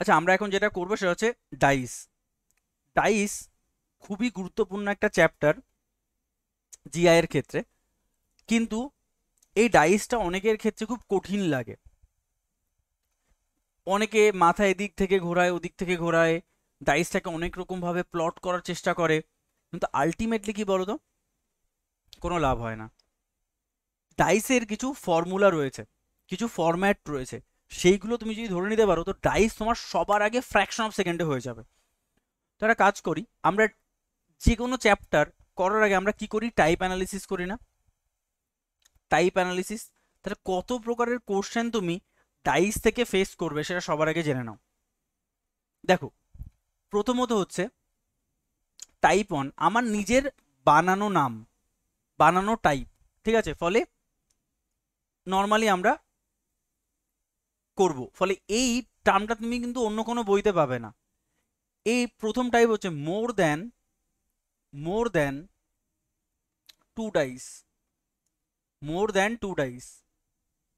আচ্ছা আমরা এখন যেটা করবো সেটা হচ্ছে ডাইস ডাইস খুবই গুরুত্বপূর্ণ একটা চ্যাপ্টার জিআইয়ের ক্ষেত্রে কিন্তু এই ডাইসটা অনেকের ক্ষেত্রে খুব কঠিন লাগে অনেকে মাথা এদিক থেকে ঘোরায় ওদিক থেকে ঘোরায় ডাইসটাকে অনেক রকমভাবে প্লট করার চেষ্টা করে কিন্তু আলটিমেটলি কি বলো তো কোনো লাভ হয় না ডাইসের কিছু ফর্মুলা রয়েছে কিছু ফরম্যাট রয়েছে সেইগুলো তুমি যদি ধরে নিতে পারো তো ডাইস তোমার সবার আগে ফ্র্যাকশন অফ সেকেন্ডে হয়ে যাবে তো একটা কাজ করি আমরা যে কোনো চ্যাপ্টার করার আগে আমরা কি করি টাইপ অ্যানালিসিস করি না টাইপ অ্যানালিসিস তাহলে কত প্রকারের কোশ্চেন তুমি ডাইস থেকে ফেস করবে সেটা সবার আগে জেনে নাও দেখো প্রথমত হচ্ছে টাইপ অন আমার নিজের বানানো নাম বানানো টাইপ ঠিক আছে ফলে নর্মালি আমরা করব ফলে এই টার্মটা তুমি কিন্তু অন্য কোনো বইতে পাবে না এই প্রথম টাইপ হচ্ছে more than more than two dice more than two dice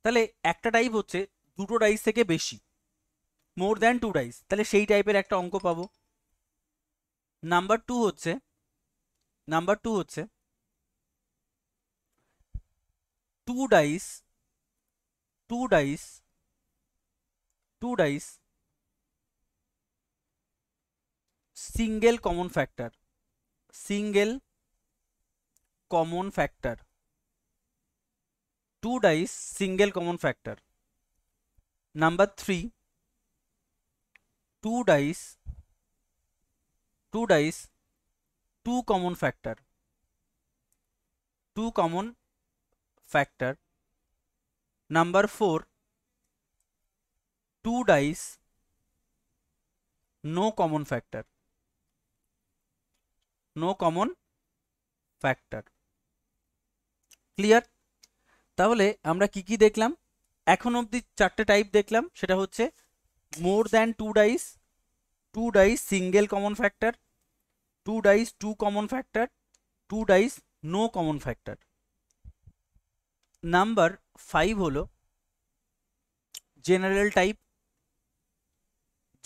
তাহলে একটা টাইপ হচ্ছে দুটো ডাইস থেকে বেশি মোর দেন টু ডাইস তাহলে সেই টাইপের একটা অঙ্ক পাবো নাম্বার টু হচ্ছে নাম্বার টু হচ্ছে two dice two dice two dice single common factor single common factor two dice single common factor number 3 two dice two dice two common factor two common factor number 4 two dice no common factor no common factor clear তাহলে আমরা কি কি দেখলাম এখন অবধি চারটে type দেখলাম সেটা হচ্ছে more than two dice two dice single common factor two dice two common factor two dice no common factor number five হলো জেনারেল টাইপ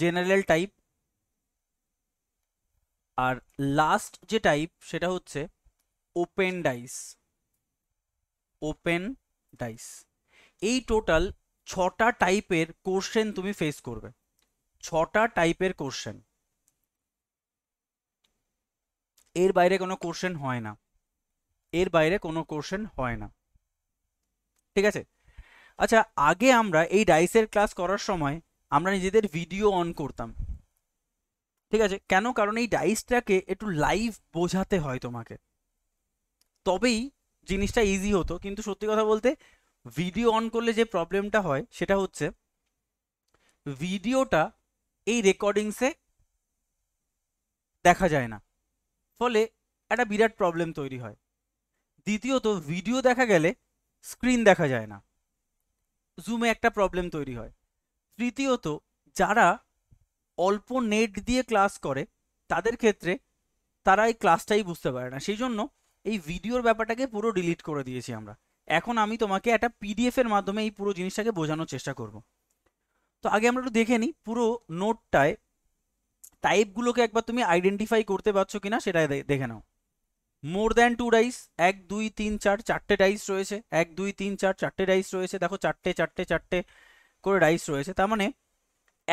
জেনারেল টাইপ আর লাস্ট যে টাইপ সেটা হচ্ছে ওপেন ডাইস ওপেন ডাইস এই total ছটা টাইপের question তুমি face করবে ছটা টাইপের কোশ্চেন এর বাইরে কোনো কোশ্চেন হয় না এর বাইরে কোনো কোশ্চেন হয় না ঠিক আছে আচ্ছা আগে আমরা এই ডাইসের ক্লাস করার সময় আমরা নিজেদের ভিডিও অন করতাম ঠিক আছে কেন কারণ এই ডাইসটাকে একটু লাইভ বোঝাতে হয় তোমাকে তবেই জিনিসটা ইজি হতো কিন্তু সত্যি কথা বলতে ভিডিও অন করলে যে প্রবলেমটা হয় সেটা হচ্ছে ভিডিওটা এই রেকর্ডিংসে দেখা যায় না ফলে একটা বিরাট প্রবলেম তৈরি হয় দ্বিতীয়ত ভিডিও দেখা গেলে স্ক্রিন দেখা যায় না জুমে একটা প্রবলেম তৈরি হয় তৃতীয়ত যারা অল্প নেট দিয়ে ক্লাস করে তাদের ক্ষেত্রে তারা এই ক্লাসটাই বুঝতে পারে না সেই জন্য এই ভিডিওর ব্যাপারটাকে পুরো ডিলিট করে দিয়েছি আমরা এখন আমি তোমাকে একটা পিডিএফ এর মাধ্যমে এই পুরো জিনিসটাকে বোঝানোর চেষ্টা করব তো আগে আমরা একটু দেখে নিই পুরো নোটটায় টাইপগুলোকে একবার তুমি আইডেন্টিফাই করতে পারছো কিনা সেটা দেখে নাও মোর দ্যান টু ডাইস এক দুই তিন চার চারটে ডাইস রয়েছে এক দুই তিন চার চারটে ডাইস রয়েছে দেখো চারটে চারটে চারটে করে রাইস রয়েছে তার মানে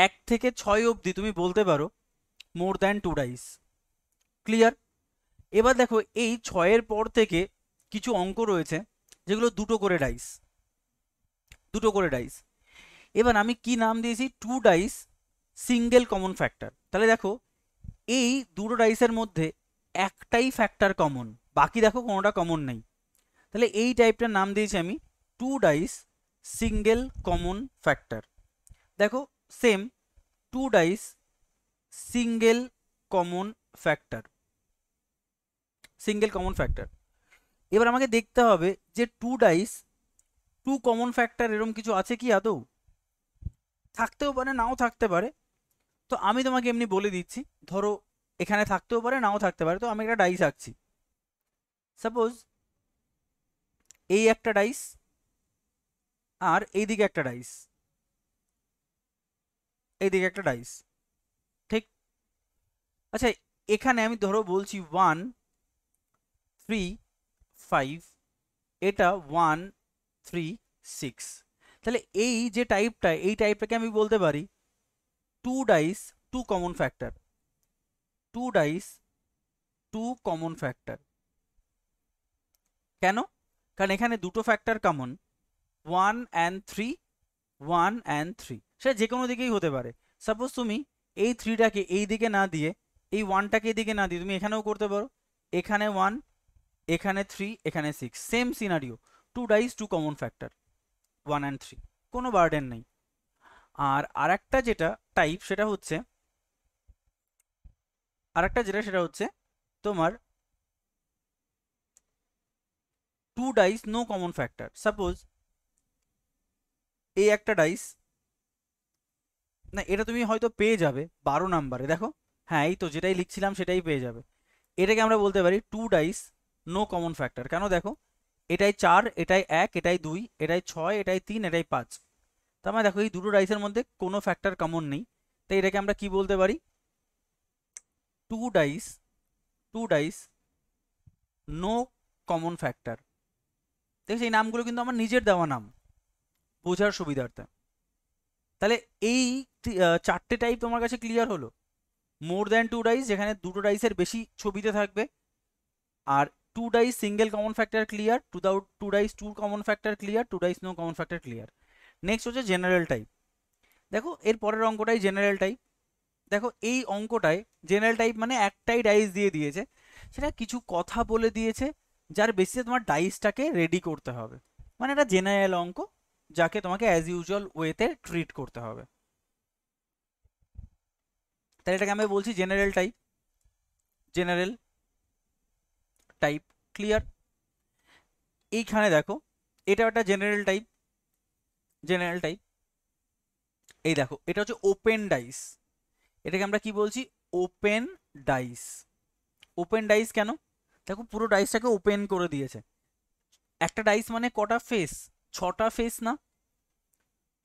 এক থেকে ছয় অবধি তুমি বলতে পারো more than two dice clear এবার দেখো এই ছয়ের পর থেকে কিছু অঙ্ক রয়েছে যেগুলো দুটো করে ডাইস দুটো করে ডাইস এবার আমি কি নাম দিয়েছি two dice single common factor তাহলে দেখো এই দুটো ডাইসের মধ্যে একটাই ফ্যাক্টর কমন বাকি দেখো কোনোটা কমন নেই তাহলে এই টাইপটার নাম দিয়েছি আমি two dice single common factor দেখো same two dice single common factor single common factor এবার আমাকে দেখতে হবে যে two dice two common factor এরম কিছু আছে কি আদৌ থাকতেও পারে নাও থাকতে পারে তো আমি তোমাকে এমনি বলে দিচ্ছি ধরো এখানে থাকতেও পারে নাও থাকতে পারে তো আমি একটা ডাইস আঁকছি সাপোজ এই একটা ডাইস আর এইদিকে একটা ডাইস এইদিকে একটা ডাইস ঠিক আচ্ছা এখানে আমি ধরো বলছি ওয়ান থ্রি ফাইভ এটা ওয়ান থ্রি সিক্স তাহলে এই যে টাইপটা এই টাইপটাকে আমি বলতে পারি two dice two common factor two dice two common factor কেন কারণ এখানে দুটো factor common one and three one and three সেটা যে কোনো দিকেই হতে পারে সাপোজ তুমি এই থ্রিটাকে এই দিকে না দিয়ে এই ওয়ানটাকে দিকে না দিয়ে তুমি এখানেও করতে পারো এখানে ওয়ান এখানে থ্রি এখানে six same scenario two dice two common factor one and three কোনো বার্ডেন নেই আর আরেকটা যেটা টাইপ সেটা হচ্ছে আরেকটা যেটা সেটা হচ্ছে তোমার two dice no common factor suppose এই একটা ডাইস না এটা তুমি হয়তো পেয়ে যাবে বারো নাম্বারে দেখো হ্যাঁ এই তো যেটাই লিখছিলাম সেটাই পেয়ে যাবে এটাকে আমরা বলতে পারি two dice no common factor কেন দেখো এটাই চার এটাই এক এটাই দুই এটাই ছয় এটাই তিন এটাই পাঁচ তার মানে দেখো এই দুটো ডাইসের মধ্যে কোনো ফ্যাক্টর কমন নেই তাই এটাকে আমরা কি বলতে পারি two dice two dice no common factor দেখছি এই নামগুলো কিন্তু আমার নিজের দেওয়া নাম বোঝার সুবিধার্থে তাহলে এই চারটে টাইপ তোমার কাছে ক্লিয়ার হলো মোর দ্যান টু ডাইস যেখানে দুটো ডাইসের বেশি ছবিতে থাকবে আর two dice single common factor clear two doubt two dice two common factor clear two dice no common factor clear next হচ্ছে জেনারেল টাইপ দেখো এর পরের অঙ্কটাই জেনারেল টাইপ দেখো এই অঙ্কটায় জেনারেল টাইপ মানে একটাই ডাইস দিয়ে দিয়েছে সেটা কিছু কথা বলে দিয়েছে যার বেশি তোমার ডাইসটাকে রেডি করতে হবে মানে এটা জেনারেল অঙ্ক যাকে তোমাকে অ্যাজ ইউজুয়াল ওয়েতে ট্রিট করতে হবে তাহলে এটাকে আমি বলছি general type general type clear এইখানে দেখো এটা একটা জেনারেল টাইপ জেনারেল টাইপ এই দেখো এটা হচ্ছে ওপেন ডাইস এটাকে আমরা কি বলছি ওপেন ডাইস ওপেন ডাইস কেন দেখো পুরো ডাইসটাকে ওপেন করে দিয়েছে একটা ডাইস মানে কটা ফেস ছটা ফেস না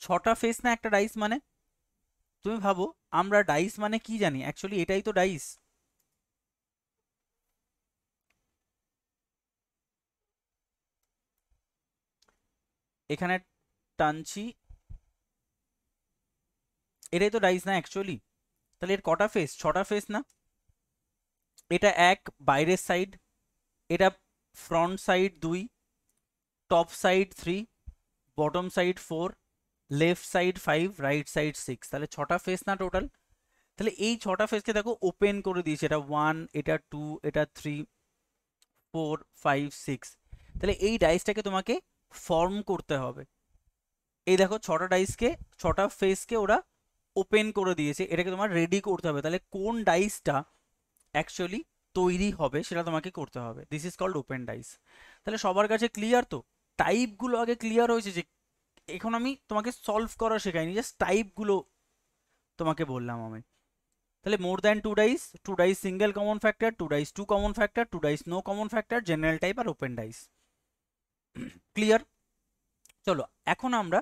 ছটা ফেস না একটা ডাইস মানে তুমি ভাবো আমরা ডাইস মানে কি জানি অ্যাকচুয়ালি এটাই তো ডাইস এখানে টানছি এটাই তো ডাইস না অ্যাকচুয়ালি তাহলে এর কটা ফেস ছটা ফেস না এটা এক বাইরের সাইড এটা ফ্রন্ট সাইড দুই top side three bottom side four left side five right side six তাহলে ছটা ফেস না টোটাল তাহলে এই ছটা ফেসকে দেখো ওপেন করে দিয়েছে এটা ওয়ান এটা টু এটা থ্রি ফোর ফাইভ সিক্স তাহলে এই ডাইসটাকে তোমাকে ফর্ম করতে হবে এই দেখো ছটা ডাইসকে ছটা ফেসকে ওরা ওপেন করে দিয়েছে এটাকে তোমার রেডি করতে হবে তাহলে কোন ডাইসটা অ্যাকচুয়ালি তৈরি হবে সেটা তোমাকে করতে হবে this is called open dice তাহলে সবার কাছে ক্লিয়ার তো টাইপগুলো আগে ক্লিয়ার হয়েছে যে এখন আমি তোমাকে সলভ করা শেখাইনি জাস্ট টাইপগুলো তোমাকে বললাম আমি তাহলে more than two dice two dice single common factor two dice two common factor two dice no common factor general type আর ওপেন ডাইস ক্লিয়ার চলো এখন আমরা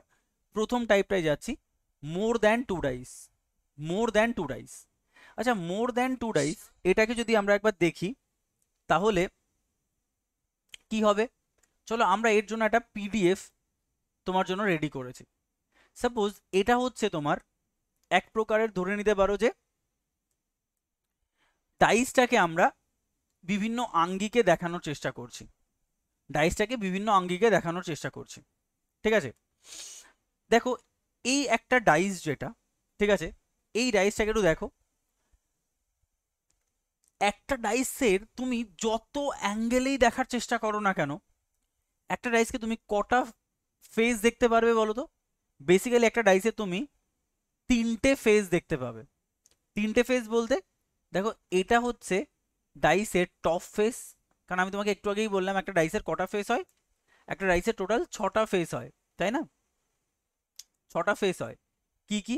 প্রথম টাইপটাই যাচ্ছি more than two dice more than two dice আচ্ছা more than two dice এটাকে যদি আমরা একবার দেখি তাহলে কি হবে চলো আমরা এর জন্য একটা পিডিএফ তোমার জন্য রেডি করেছি সাপোজ এটা হচ্ছে তোমার এক প্রকারের ধরে নিতে পারো যে ডাইসটাকে আমরা বিভিন্ন আঙ্গিকে দেখানোর চেষ্টা করছি ডাইসটাকে বিভিন্ন আঙ্গিকে দেখানোর চেষ্টা করছি ঠিক আছে দেখো এই একটা ডাইস যেটা ঠিক আছে এই ডাইসটাকে একটু দেখো একটা ডাইসের তুমি যত অ্যাঙ্গেলেই দেখার চেষ্টা করো না কেন একটা ডাইসকে তুমি কটা ফেজ দেখতে পারবে বলো তো বেসিক্যালি একটা ডাইসে তুমি তিনটে ফেজ দেখতে পাবে তিনটে ফেজ বলতে দেখো এটা হচ্ছে ডাইসের টপ ফেস কারণ আমি তোমাকে একটু আগেই বললাম একটা ডাইসের কটা ফেস হয় একটা ডাইসের টোটাল ছটা ফেস হয় তাই না ছটা ফেস হয় কি কি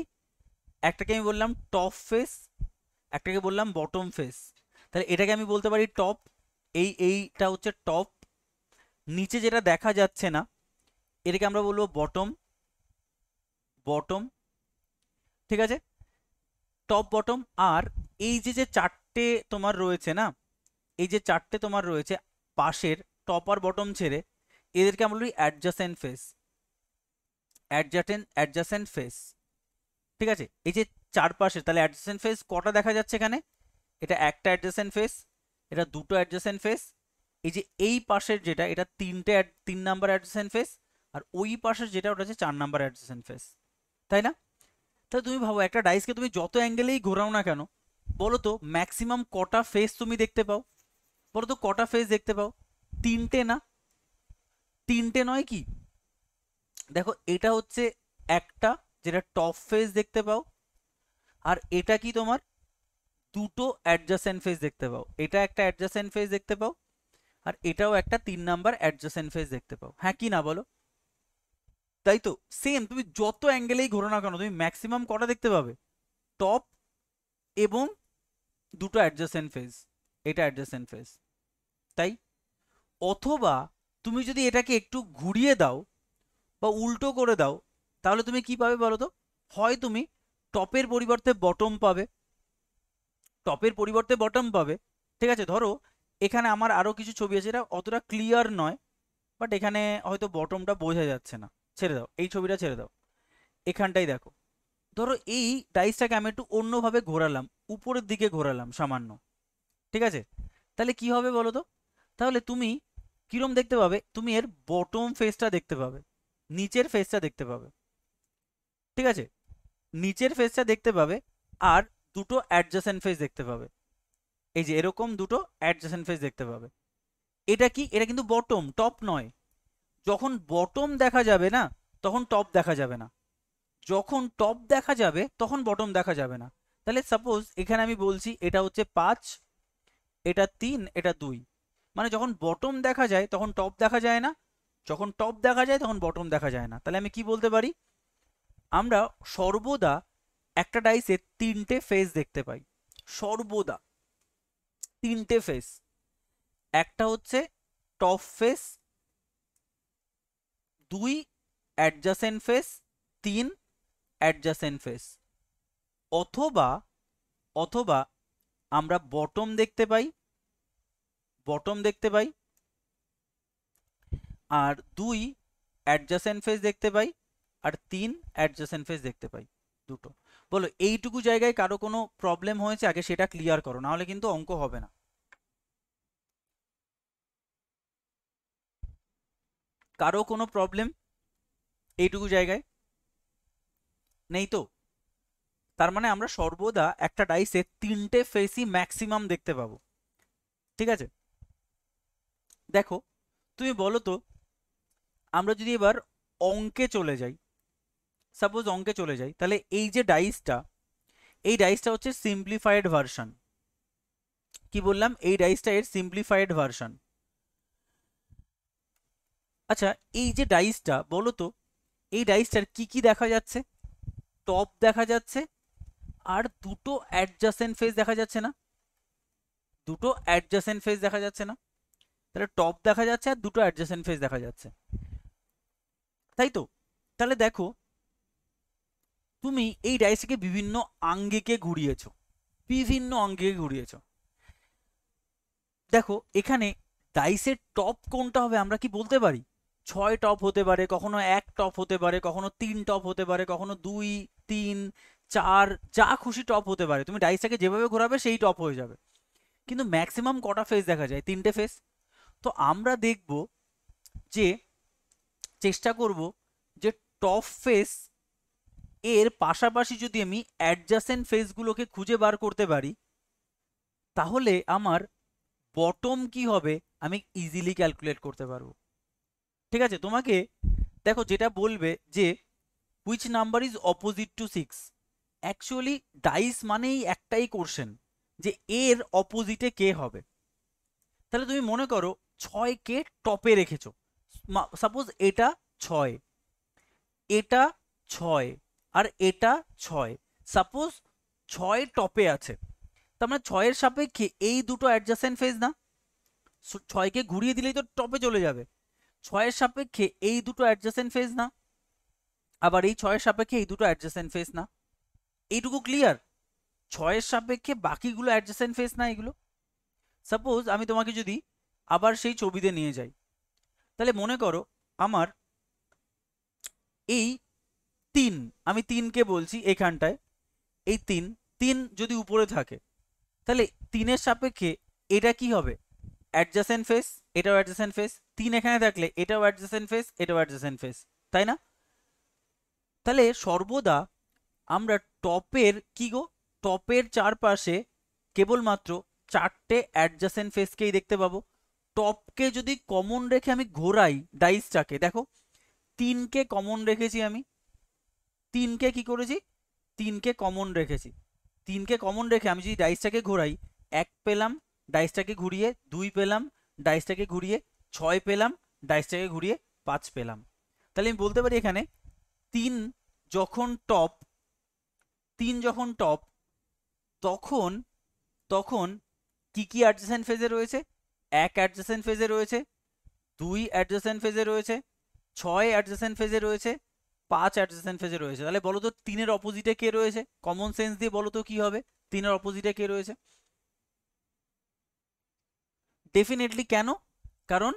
একটাকে আমি বললাম টপ ফেস একটাকে বললাম বটম ফেস তাহলে এটাকে আমি বলতে পারি টপ এই এইটা হচ্ছে টপ নিচে যেটা দেখা যাচ্ছে না এটাকে আমরা বলবো বটম বটম ঠিক আছে টপ বটম আর এই যে যে চারটে তোমার রয়েছে না এই যে চারটে তোমার রয়েছে পাশের টপ আর বটম ছেড়ে এদেরকে আমরা বলি adjacent face adjacent adjacent face ঠিক আছে এই যে চারপাশে তাহলে অ্যাডজাসেন্ট ফেস কটা দেখা যাচ্ছে এখানে এটা একটা অ্যাডজাসেন্ট ফেস এটা দুটো অ্যাডজাসেন্ট ফেস এই যে এই পাশের যেটা এটা তিনটে তিন নাম্বার অ্যাডজেসেন্ট ফেস আর ওই পাশের যেটা ওটা হচ্ছে চার নাম্বার অ্যাডজেসেন্ট ফেস তাই না তাহলে তুমি ভাবো একটা ডাইসকে তুমি যত অ্যাঙ্গেলেই ঘোরাও না কেন বলো তো ম্যাক্সিমাম কটা ফেস তুমি দেখতে পাও বলো তো কটা ফেস দেখতে পাও তিনটে না তিনটে নয় কি দেখো এটা হচ্ছে একটা যেটা টপ ফেস দেখতে পাও আর এটা কি তোমার দুটো অ্যাডজাসেন্ট ফেস দেখতে পাও এটা একটা অ্যাডজাসেন্ট ফেস দেখতে পাও আর এটাও একটা তিন নাম্বার অ্যাডজাসেন্ট ফেজ দেখতে পাও হ্যাঁ কি না বলো তাই তো সেম তুমি যত অ্যাঙ্গেলেই ঘোরো না কেন তুমি ম্যাক্সিমাম কটা দেখতে পাবে টপ এবং দুটো অ্যাডজাসেন্ট ফেজ এটা অ্যাডজাসেন্ট ফেস তাই অথবা তুমি যদি এটাকে একটু ঘুরিয়ে দাও বা উল্টো করে দাও তাহলে তুমি কি পাবে বলো তো হয় তুমি টপের পরিবর্তে বটম পাবে টপের পরিবর্তে বটম পাবে ঠিক আছে ধরো এখানে আমার আরও কিছু ছবি আছে এটা অতটা ক্লিয়ার নয় বাট এখানে হয়তো বটমটা বোঝা যাচ্ছে না ছেড়ে দাও এই ছবিটা ছেড়ে দাও এখানটাই দেখো ধরো এই ডাইসটাকে আমি একটু অন্যভাবে ঘোরালাম উপরের দিকে ঘোরালাম সামান্য ঠিক আছে তাহলে কি হবে বলো তো তাহলে তুমি কিরম দেখতে পাবে তুমি এর বটম ফেসটা দেখতে পাবে নিচের ফেসটা দেখতে পাবে ঠিক আছে নিচের ফেসটা দেখতে পাবে আর দুটো অ্যাডজাসেন্ট ফেস দেখতে পাবে এই যে এরকম দুটো অ্যাডজাসেন্ট ফেস দেখতে পাবে এটা কি এটা কিন্তু বটম টপ নয় যখন বটম দেখা যাবে না তখন টপ দেখা যাবে না যখন টপ দেখা যাবে তখন বটম দেখা যাবে না তাহলে সাপোজ এখানে আমি বলছি এটা হচ্ছে পাঁচ এটা তিন এটা দুই মানে যখন বটম দেখা যায় তখন টপ দেখা যায় না যখন টপ দেখা যায় তখন বটম দেখা যায় না তাহলে আমি কি বলতে পারি আমরা সর্বদা একটা ডাইসে তিনটে ফেজ দেখতে পাই সর্বদা তিনটে ফেস একটা হচ্ছে টপ ফেস দুই অ্যাডজাসেন্ট ফেস তিন অ্যাডজাসেন্ট ফেস অথবা অথবা আমরা বটম দেখতে পাই বটম দেখতে পাই আর দুই অ্যাডজাসেন্ট ফেস দেখতে পাই আর তিন অ্যাডজাসেন্ট ফেস দেখতে পাই দুটো বলো এইটুকু জায়গায় কারো কোনো প্রবলেম হয়েছে আগে সেটা ক্লিয়ার করো নাহলে কিন্তু অঙ্ক হবে না কারো কোনো প্রবলেম এইটুকু জায়গায় নেই তো তার মানে আমরা সর্বদা একটা ডাইসে তিনটে ফেসই ম্যাক্সিমাম দেখতে পাবো ঠিক আছে দেখো তুমি বলো তো আমরা যদি এবার অঙ্কে চলে যাই সাপোজ অঙ্কে চলে যাই তাহলে এই যে ডাইসটা এই ডাইসটা হচ্ছে সিম্পলিফাইড ভার্সন কি বললাম এই ডাইসটা এর সিম্পলিফাইড ভার্সন আচ্ছা এই যে ডাইসটা বলো তো এই ডাইসটার কি কি দেখা যাচ্ছে টপ দেখা যাচ্ছে আর দুটো অ্যাডজাসেন্ট ফেস দেখা যাচ্ছে না দুটো অ্যাডজাসেন্ট ফেস দেখা যাচ্ছে না তাহলে টপ দেখা যাচ্ছে আর দুটো অ্যাডজাসেন্ট ফেস দেখা যাচ্ছে তাই তো তাহলে দেখো তুমি এই ডাইসকে বিভিন্ন আঙ্গিকে ঘুরিয়েছ বিভিন্ন আঙ্গিকে ঘুরিয়েছ দেখো এখানে ডাইসের টপ কোনটা হবে আমরা কি বলতে পারি ছয় টপ হতে পারে কখনো এক টপ হতে পারে কখনো তিন টপ হতে পারে কখনো দুই তিন চার যা খুশি টপ হতে পারে তুমি ডাইসটাকে যেভাবে ঘোরাবে সেই টপ হয়ে যাবে কিন্তু ম্যাক্সিমাম কটা ফেস দেখা যায় তিনটে ফেস তো আমরা দেখব যে চেষ্টা করব যে টপ ফেস এর পাশাপাশি যদি আমি অ্যাডজাসেন্ট ফেসগুলোকে খুঁজে বার করতে পারি তাহলে আমার বটম কি হবে আমি ইজিলি ক্যালকুলেট করতে পারবো ঠিক আছে তোমাকে দেখো যেটা বলবে যে which number is opposite to six actually dice মানেই একটাই কোর্শন যে এর অপোজিটে কে হবে তাহলে তুমি মনে করো ছয়কে টপে রেখেছো সাপোজ এটা ছয় এটা ছয় আর এটা ছয় সাপোজ ছয় টপে আছে তার মানে ছয়ের সাপেক্ষে এই দুটো অ্যাডজাস্টেন্ট ফেজ না ছয়কে ঘুরিয়ে দিলেই তো টপে চলে যাবে ছয়ের সাপেক্ষে এই দুটো অ্যাডজাস্টেন্ট ফেজ না আবার এই ছয়ের সাপেক্ষে এই দুটো অ্যাডজাস্টেন্ট ফেজ না এইটুকু ক্লিয়ার ছয়ের সাপেক্ষে বাকিগুলো অ্যাডজাস্টেন্ট ফেজ না এগুলো সাপোজ আমি তোমাকে যদি আবার সেই ছবিতে নিয়ে যাই তাহলে মনে করো আমার এই তিন আমি তিনকে বলছি এখানটায় এই তিন তিন যদি উপরে থাকে তাহলে তিনের সাপেক্ষে এটা কি হবে অ্যাডজাসেন্ট ফেস এটাও অ্যাডজাসেন্ট ফেস তিন এখানে থাকলে এটাও অ্যাডজাসেন্ট ফেস এটাও অ্যাডজাসেন্ট ফেস তাই না তাহলে সর্বদা আমরা টপের কি গো টপের চারপাশে কেবলমাত্র চারটে অ্যাডজাসেন্ট ফেসকেই দেখতে পাবো টপকে যদি কমন রেখে আমি ঘোরাই ডাইসটাকে দেখো তিনকে কমন রেখেছি আমি তিনকে কি করেছি তিনকে কমন রেখেছি তিনকে কমন রেখে আমি যদি ডাইসটাকে ঘোরাই এক পেলাম ডাইসটাকে ঘুরিয়ে দুই পেলাম ডাইসটাকে ঘুরিয়ে ছয় পেলাম ডাইসটাকে ঘুরিয়ে পাঁচ পেলাম তাহলে আমি বলতে পারি এখানে তিন যখন টপ তিন যখন টপ তখন তখন কি কি অ্যাডজাসেন্ট ফেজে রয়েছে এক অ্যাডজাসেন্ট ফেজে রয়েছে দুই অ্যাডজাসেন্ট ফেজে রয়েছে ছয় অ্যাডজাসেন্ট ফেজে রয়েছে পাঁচ অ্যাডজেসেন্ট ফেজে রয়েছে তাহলে বলো তো তিনের অপোজিটে কে রয়েছে কমন সেন্স দিয়ে বলো তো কি হবে তিনের অপোজিটে কে রয়েছে ডেফিনেটলি কেন কারণ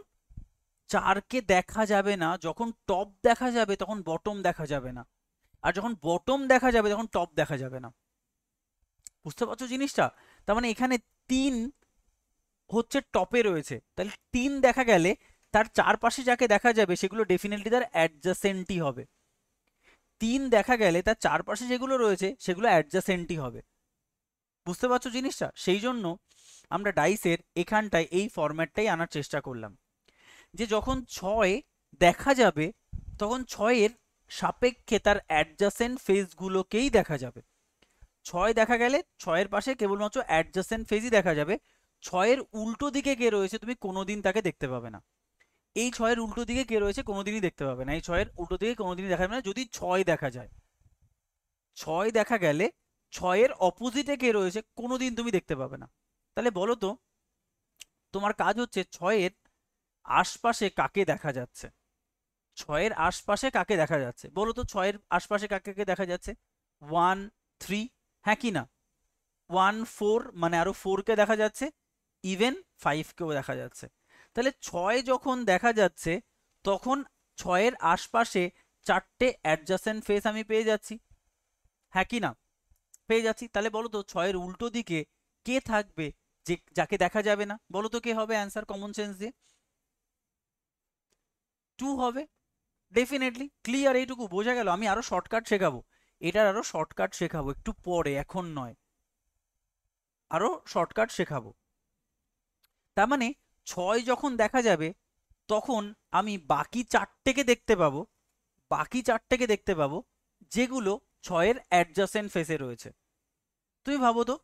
চারকে দেখা যাবে না যখন টপ দেখা যাবে তখন বটম দেখা যাবে না আর যখন বটম দেখা যাবে তখন টপ দেখা যাবে না বুঝতে পারছো জিনিসটা তার মানে এখানে তিন হচ্ছে টপে রয়েছে তাহলে তিন দেখা গেলে তার চারপাশে যাকে দেখা যাবে সেগুলো ডেফিনেটলি তার অ্যাডজাসেন্টই হবে তিন দেখা গেলে তার চারপাশে যেগুলো রয়েছে সেগুলো অ্যাডজাসেন্টই হবে বুঝতে পারছো জিনিসটা সেই জন্য আমরা ডাইসের এখানটায় এই ফরম্যাটটাই আনার চেষ্টা করলাম যে যখন ছয় দেখা যাবে তখন ছয়ের সাপেক্ষে তার অ্যাডজাসেন্ট ফেজগুলোকেই দেখা যাবে ছয় দেখা গেলে ছয়ের পাশে কেবলমাত্র অ্যাডজাসেন্ট ফেজই দেখা যাবে ছয়ের উল্টো দিকে কে রয়েছে তুমি কোনোদিন তাকে দেখতে পাবে না এই ছয়ের উল্টো দিকে কে রয়েছে কোনোদিনই দেখতে পাবে না এই ছয়ের উল্টো দিকে কোনোদিনই দেখা যাবে না যদি ছয় দেখা যায় ছয় দেখা গেলে ছয়ের অপোজিটে কে রয়েছে কোনোদিন তুমি দেখতে পাবে না তাহলে বলো তো তোমার কাজ হচ্ছে ছয়ের আশপাশে কাকে দেখা যাচ্ছে ছয়ের আশপাশে কাকে দেখা যাচ্ছে বলো তো ছয়ের আশপাশে কাকে দেখা যাচ্ছে ওয়ান থ্রি হ্যাঁ কি না ওয়ান ফোর মানে আরো ফোরকে দেখা যাচ্ছে ইভেন ফাইভকেও দেখা যাচ্ছে তাহলে ছয় যখন দেখা যাচ্ছে তখন ছয়ের আশপাশে চারটে অ্যাডজাসেন্ট ফেস আমি পেয়ে যাচ্ছি হ্যাঁ কি না পেয়ে যাচ্ছি তাহলে বলো তো ছয়ের উল্টো দিকে কে থাকবে যে যাকে দেখা যাবে না বলো তো কে হবে অ্যান্সার কমন সেন্স দিয়ে টু হবে ডেফিনেটলি ক্লিয়ার এইটুকু বোঝা গেল আমি আরো শর্টকাট শেখাবো এটার আরো শর্টকাট শেখাবো একটু পরে এখন নয় আরো শর্টকাট শেখাবো তার মানে ছয় যখন দেখা যাবে তখন আমি বাকি চারটেকে দেখতে পাবো বাকি চারটেকে দেখতে পাবো যেগুলো ছয়ের অ্যাডজাসেন্ট ফেসে রয়েছে তুমি ভাবো তো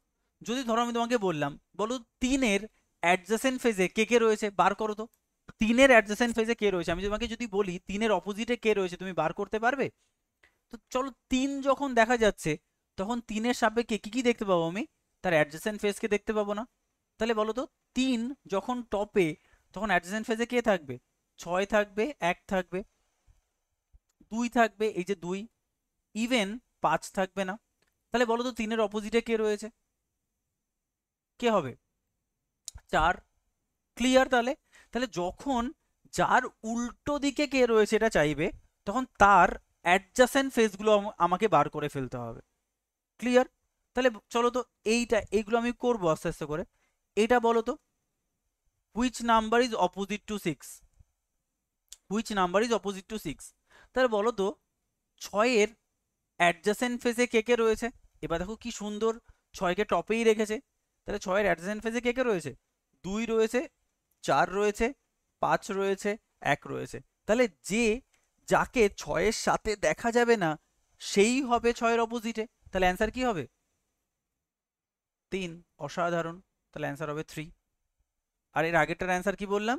যদি ধরো আমি তোমাকে বললাম বলো তিনের অ্যাডজাসেন্ট ফেজে কে কে রয়েছে বার করো তো তিনের অ্যাডজাসেন্ট ফেজে কে রয়েছে আমি তোমাকে যদি বলি তিনের অপোজিটে কে রয়েছে তুমি বার করতে পারবে তো চলো তিন যখন দেখা যাচ্ছে তখন তিনের সাপেক্ষে কী কী দেখতে পাবো আমি তার অ্যাডজাসেন্ট ফেজকে দেখতে পাবো না তাহলে বলো তো তিন যখন টপে তখন অ্যাডজেন্ট ফেজে কে থাকবে ছয় থাকবে এক থাকবে দুই থাকবে এই যে দুই ইভেন পাঁচ থাকবে না তাহলে বলো তো তিনের অপোজিটে কে রয়েছে কে হবে চার ক্লিয়ার তাহলে তাহলে যখন যার উল্টো দিকে কে রয়েছে এটা চাইবে তখন তার অ্যাডজাসেন্ট ফেসগুলো আমাকে বার করে ফেলতে হবে ক্লিয়ার তাহলে চলো তো এইটা এইগুলো আমি করবো আস্তে আস্তে করে এটা বলো তো which number is opposite to six which number is opposite to six তাহলে বলো তো ছয়ের অ্যাডজাসেন্ট ফেজে কে কে রয়েছে এবার দেখো কি সুন্দর ছয়কে টপেই রেখেছে তাহলে ছয়ের অ্যাডজাসেন্ট ফেজে কে কে রয়েছে দুই রয়েছে চার রয়েছে পাঁচ রয়েছে এক রয়েছে তাহলে যে যাকে ছয়ের সাথে দেখা যাবে না সেই হবে ছয়ের অপোজিটে তাহলে অ্যান্সার কি হবে তিন অসাধারণ তাহলে অ্যান্সার হবে থ্রি আর এর আগেরটার অ্যান্সার কি বললাম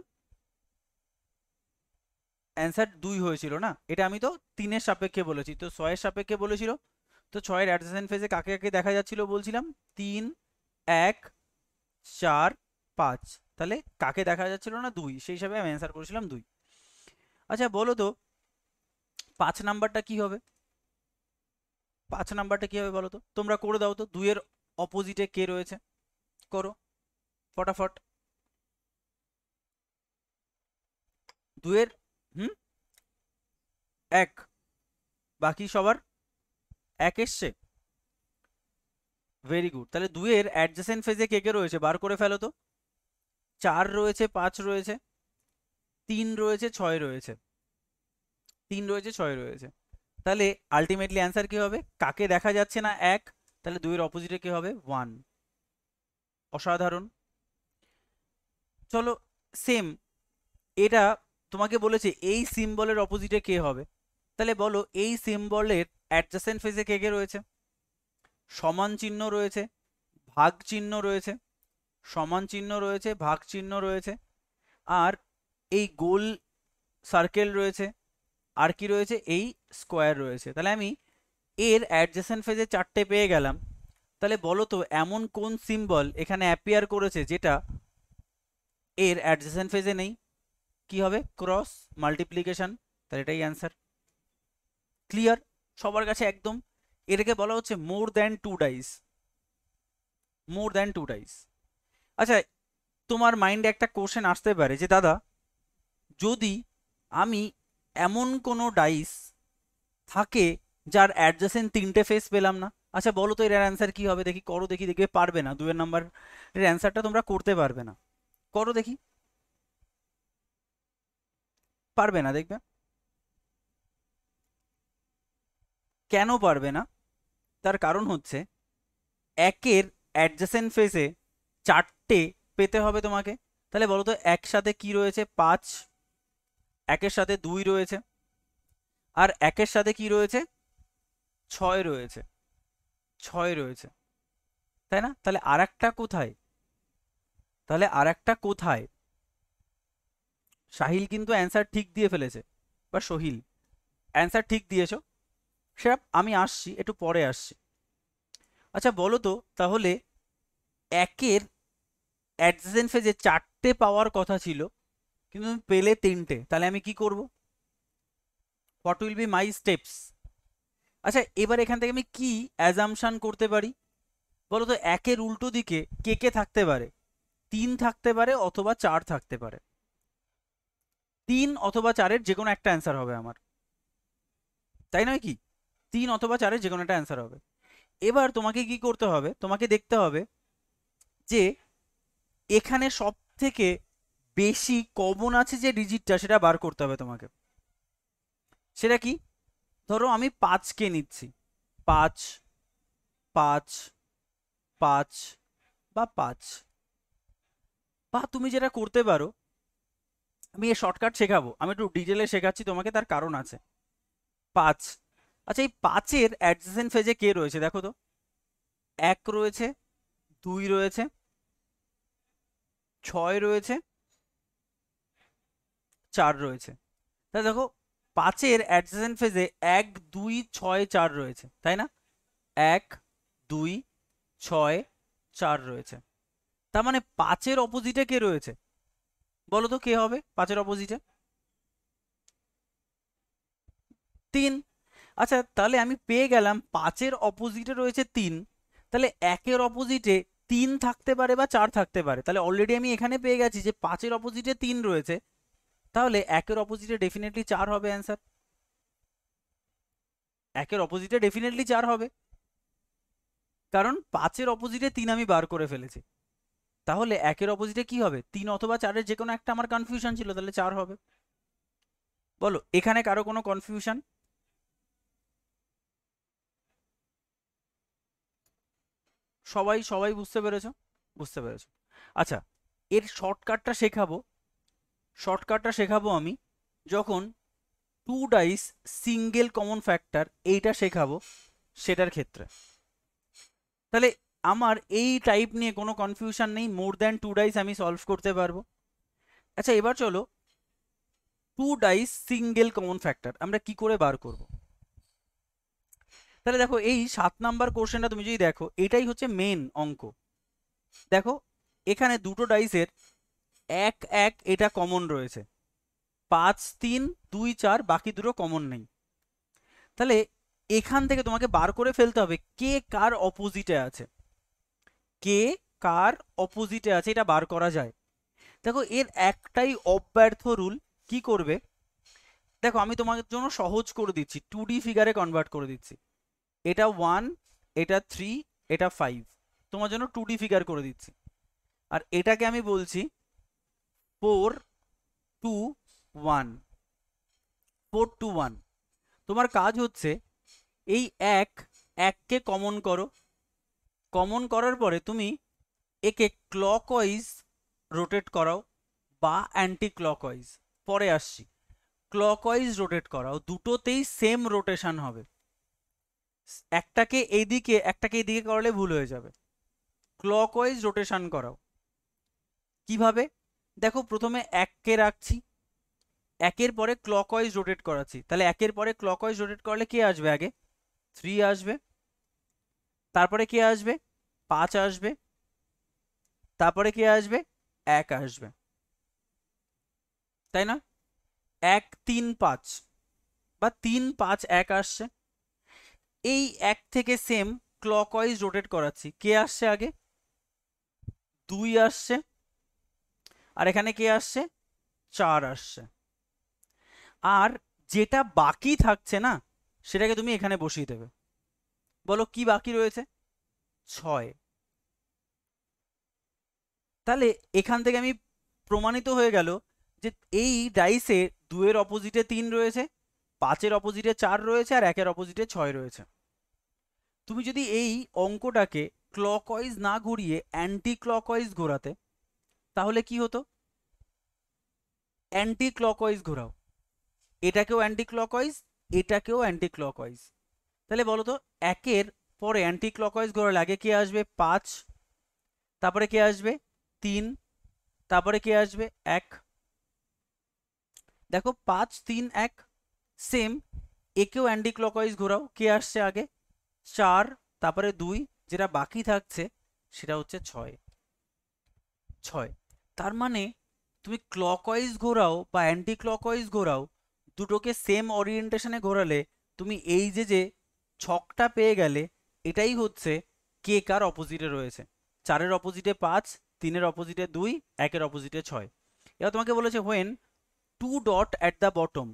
অ্যান্সার দুই হয়েছিল না এটা আমি তো তিনের সাপেক্ষে বলেছি তো ছয়ের সাপেক্ষে বলেছিল তো ছয়ের অ্যাডজেসেন্ট ফেজে কাকে কাকে দেখা যাচ্ছিল বলছিলাম তিন এক চার পাঁচ তাহলে কাকে দেখা যাচ্ছিল না দুই সেই হিসাবে আমি অ্যান্সার করেছিলাম দুই আচ্ছা বলো তো পাঁচ নাম্বারটা কি হবে পাঁচ নাম্বারটা কি হবে বলো তো তোমরা করে দাও তো দুইয়ের অপোজিটে কে রয়েছে করো ফটাফট দুয়ের হুম এক বাকি সবার এক এসছে ভেরি গুড তাহলে দুয়ের অ্যাডজাসেন্ট ফেজে কে কে রয়েছে বার করে ফেলো তো চার রয়েছে পাঁচ রয়েছে তিন রয়েছে ছয় রয়েছে তিন রয়েছে ছয় রয়েছে তাহলে আলটিমেটলি অ্যান্সার কি হবে কাকে দেখা যাচ্ছে না এক তাহলে দুয়ের অপোজিটে কি হবে ওয়ান অসাধারণ চলো সেম এটা তোমাকে বলেছে এই সিম্বলের অপোজিটে কে হবে তাহলে বলো এই সিম্বলের অ্যাডজাসেন্ট ফেজে কে কে রয়েছে সমান চিহ্ন রয়েছে ভাগ চিহ্ন রয়েছে সমান চিহ্ন রয়েছে ভাগ চিহ্ন রয়েছে আর এই গোল সার্কেল রয়েছে আর কি রয়েছে এই স্কোয়ার রয়েছে তাহলে আমি এর অ্যাডজাসেন্ট ফেজে চারটে পেয়ে গেলাম তাহলে বলো তো এমন কোন সিম্বল এখানে অ্যাপিয়ার করেছে যেটা এর অ্যাডজেসেন্ট ফেজে নেই কি হবে ক্রস মাল্টিপ্লিকেশন তাহলে এটাই অ্যান্সার ক্লিয়ার সবার কাছে একদম এটাকে বলা হচ্ছে more than two dice more than two dice আচ্ছা তোমার মাইন্ডে একটা কোশ্চেন আসতে পারে যে দাদা যদি আমি এমন কোনো ডাইস থাকে যার অ্যাডজাসেন্ট তিনটে ফেস পেলাম না আচ্ছা বলো তো এর অ্যান্সার কী হবে দেখি করো দেখি দেখবে পারবে না দুয়ের নাম্বারের অ্যান্সারটা তোমরা করতে পারবে না করো দেখি পারবে না দেখবে কেন পারবে না তার কারণ হচ্ছে একের অ্যাডজাসেন্ট ফেসে চারটে পেতে হবে তোমাকে তাহলে বলো তো একসাথে কি রয়েছে পাঁচ একের সাথে দুই রয়েছে আর একের সাথে কি রয়েছে ছয় রয়েছে ছয় রয়েছে তাই না তাহলে আর একটা কোথায় তাহলে আর একটা কোথায় সাহিল কিন্তু অ্যান্সার ঠিক দিয়ে ফেলেছে বা সহিল অ্যান্সার ঠিক দিয়েছ সেরা আমি আসছি একটু পরে আসছি আচ্ছা বলো তো তাহলে একের অ্যাডজেন্সে যে চারটে পাওয়ার কথা ছিল কিন্তু তুমি পেলে তিনটে তাহলে আমি কি করব what will be my steps আচ্ছা এবার এখান থেকে আমি কি অ্যাজামশান করতে পারি বলো তো একের উল্টো দিকে কে কে থাকতে পারে তিন থাকতে পারে অথবা চার থাকতে পারে তিন অথবা চারের যে কোনো একটা অ্যান্সার হবে আমার তাই নয় কি তিন অথবা চারের যে কোনো একটা অ্যান্সার হবে এবার তোমাকে কি করতে হবে তোমাকে দেখতে হবে যে এখানে সব থেকে বেশি কমন আছে যে ডিজিটটা সেটা বার করতে হবে তোমাকে সেটা কি ধরো আমি পাঁচকে নিচ্ছি পাঁচ পাঁচ পাঁচ বা পাঁচ বা তুমি যেটা করতে পারো আমি এ শর্টকাট শেখাবো আমি একটু ডিটেলে শেখাচ্ছি তোমাকে তার কারণ আছে পাঁচ আচ্ছা এই পাঁচের অ্যাডজেসেন্ট ফেজে কে রয়েছে দেখো তো এক রয়েছে দুই রয়েছে ছয় রয়েছে চার রয়েছে তাহলে দেখো পাঁচের অ্যাডজেসেন্ট ফেজে এক দুই ছয় চার রয়েছে তাই না এক দুই ছয় চার রয়েছে তার মানে পাঁচের অপোজিটে কে রয়েছে বলো তো কে হবে পাঁচের অপোজিটে তিন আচ্ছা তাহলে আমি পেয়ে গেলাম পাঁচের অপোজিটে রয়েছে তিন তাহলে একের অপোজিটে তিন থাকতে পারে বা চার থাকতে পারে তাহলে অলরেডি আমি এখানে পেয়ে গেছি যে পাঁচের অপোজিটে তিন রয়েছে তাহলে একের অপোজিটে ডেফিনেটলি চার হবে অ্যান্সার একের অপোজিটে ডেফিনেটলি চার হবে কারণ পাঁচের অপোজিটে তিন আমি বার করে ফেলেছি তাহলে একের অপোজিটে কি হবে তিন অথবা চারের যে কোনো একটা আমার কনফিউশন ছিল তাহলে চার হবে বলো এখানে কারো কোনো কনফিউশন সবাই সবাই বুঝতে পেরেছো বুঝতে পেরেছো আচ্ছা এর শর্টকাটটা শেখাবো শর্টকাটটা শেখাবো আমি যখন two dice single common factor এইটা শেখাবো সেটার ক্ষেত্রে তাহলে আমার এই টাইপ নিয়ে কোনো কনফিউশন নেই মোর দ্যান টু ডাইস আমি সলভ করতে পারবো আচ্ছা এবার চলো two dice single common factor আমরা কি করে বার করব তাহলে দেখো এই সাত নাম্বার কোশ্চেনটা তুমি যদি দেখো এটাই হচ্ছে মেন অঙ্ক দেখো এখানে দুটো ডাইসের এক এক এটা কমন রয়েছে পাঁচ তিন দুই চার বাকি দুটো কমন নেই তাহলে এখান থেকে তোমাকে বার করে ফেলতে হবে কে কার অপোজিটে আছে কে কার অপোজিটে আছে এটা বার করা যায় দেখো এর একটাই অব্যর্থ রুল কি করবে দেখো আমি তোমার জন্য সহজ করে দিচ্ছি টু ডি ফিগারে কনভার্ট করে দিচ্ছি এটা ওয়ান এটা থ্রি এটা ফাইভ তোমার জন্য টু ডি ফিগার করে দিচ্ছি আর এটাকে আমি বলছি four two one four two one তোমার কাজ হচ্ছে এই এক এককে কমন করো কমন করার পরে তুমি একে ক্লকওয়াইজ রোটেট করাও বা অ্যান্টি ক্লকওয়াইজ পরে আসছি ক্লকওয়াইজ রোটেট করাও দুটোতেই সেম রোটেশন হবে একটাকে এইদিকে একটাকে এইদিকে করলে ভুল হয়ে যাবে ক্লকওয়াইজ রোটেশন করাও কিভাবে দেখো প্রথমে এককে রাখছি একের পরে ক্লকওয়াইজ রোটেট করাচ্ছি তাহলে একের পরে ক্লকওয়াইজ রোটেট করলে কে আসবে আগে থ্রি আসবে তারপরে কি আসবে পাঁচ আসবে তারপরে কি আসবে এক আসবে তাই না এক তিন পাঁচ বা তিন পাঁচ এক আসছে এই এক থেকে সেম ক্লকওয়াইজ রোটেট করাচ্ছি কে আসছে আগে দুই আসছে আর এখানে কে আসছে চার আসছে আর যেটা বাকি থাকছে না সেটাকে তুমি এখানে বসিয়ে দেবে বলো কি বাকি রয়েছে ছয় তাহলে এখান থেকে আমি প্রমাণিত হয়ে গেল যে এই ডাইসে দুয়ের অপোজিটে তিন রয়েছে পাঁচের অপোজিটে চার রয়েছে আর একের অপোজিটে ছয় রয়েছে তুমি যদি এই অঙ্কটাকে ক্লকওয়াইজ না ঘুরিয়ে অ্যান্টি ক্লকওয়াইজ ঘোরাতে তাহলে কি হতো অ্যান্টি ক্লকওয়াইজ ঘোরাও এটাকেও অ্যান্টি ক্লকওয়াইজ এটাকেও অ্যান্টি ক্লকওয়াইজ তাহলে বলো তো একের পরে অ্যান্টি ক্লকওয়াইজ ঘোরার আগে কে আসবে পাঁচ তারপরে কে আসবে তিন তারপরে কে আসবে এক দেখো পাঁচ তিন এক সেম একেও অ্যান্টি ক্লকওয়াইজ ঘোরাও কে আসছে আগে চার তারপরে দুই যেটা বাকি থাকছে সেটা হচ্ছে ছয় ছয় তার মানে তুমি ক্লকওয়াইজ ঘোরাও বা অ্যান্টি ক্লকওয়াইজ ঘোরাও দুটোকে সেম অরিয়েন্টেশনে ঘোরালে তুমি এই যে যে ছকটা পেয়ে গেলে এটাই হচ্ছে কে কার অপোজিটে রয়েছে চারের অপোজিটে পাঁচ তিনের অপোজিটে দুই একের অপোজিটে ছয় এবার তোমাকে বলেছে when two dot at the bottom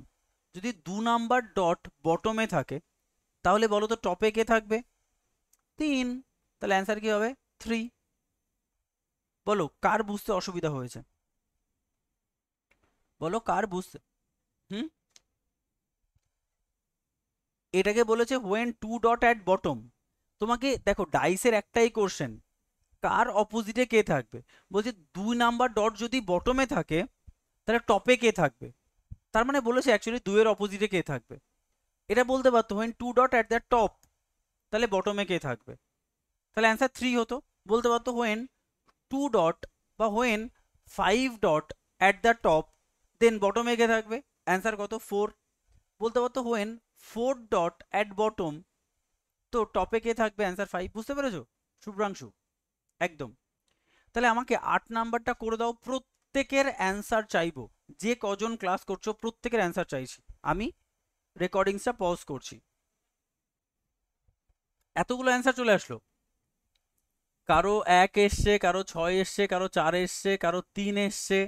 যদি দু নাম্বার ডট বটমে থাকে তাহলে বলো তো টপে কে থাকবে তিন তাহলে অ্যান্সার কী হবে থ্রি বলো কার বুঝতে অসুবিধা হয়েছে বলো কার বুঝতে হুম এটাকে বলেছে when two dot at bottom তোমাকে দেখো ডাইসের একটাই কোশ্চেন কার অপোজিটে কে থাকবে বলছে দুই নাম্বার ডট যদি বটমে থাকে তাহলে টপে কে থাকবে তার মানে বলেছে অ্যাকচুয়ালি দুয়ের অপোজিটে কে থাকবে এটা বলতে পারতো when two dot at the top তাহলে বটমে কে থাকবে তাহলে অ্যান্সার থ্রি হতো বলতে পারতো হোয়েন টু ডট বা when five dot at the top then বটমে কে থাকবে অ্যান্সার কত ফোর বলতে পারতো when four dot at bottom তো টপে কে থাকবে অ্যান্সার ফাইভ বুঝতে পেরেছো শুভ্রাংশু একদম তাহলে আমাকে আট নাম্বারটা করে দাও প্রত্যেকের অ্যান্সার চাইব যে কজন ক্লাস করছো প্রত্যেকের অ্যান্সার চাইছি আমি রেকর্ডিংসটা পজ করছি এতগুলো অ্যান্সার চলে আসলো কারো এক এসছে কারো ছয় এসছে কারো চার এসছে কারো তিন এসছে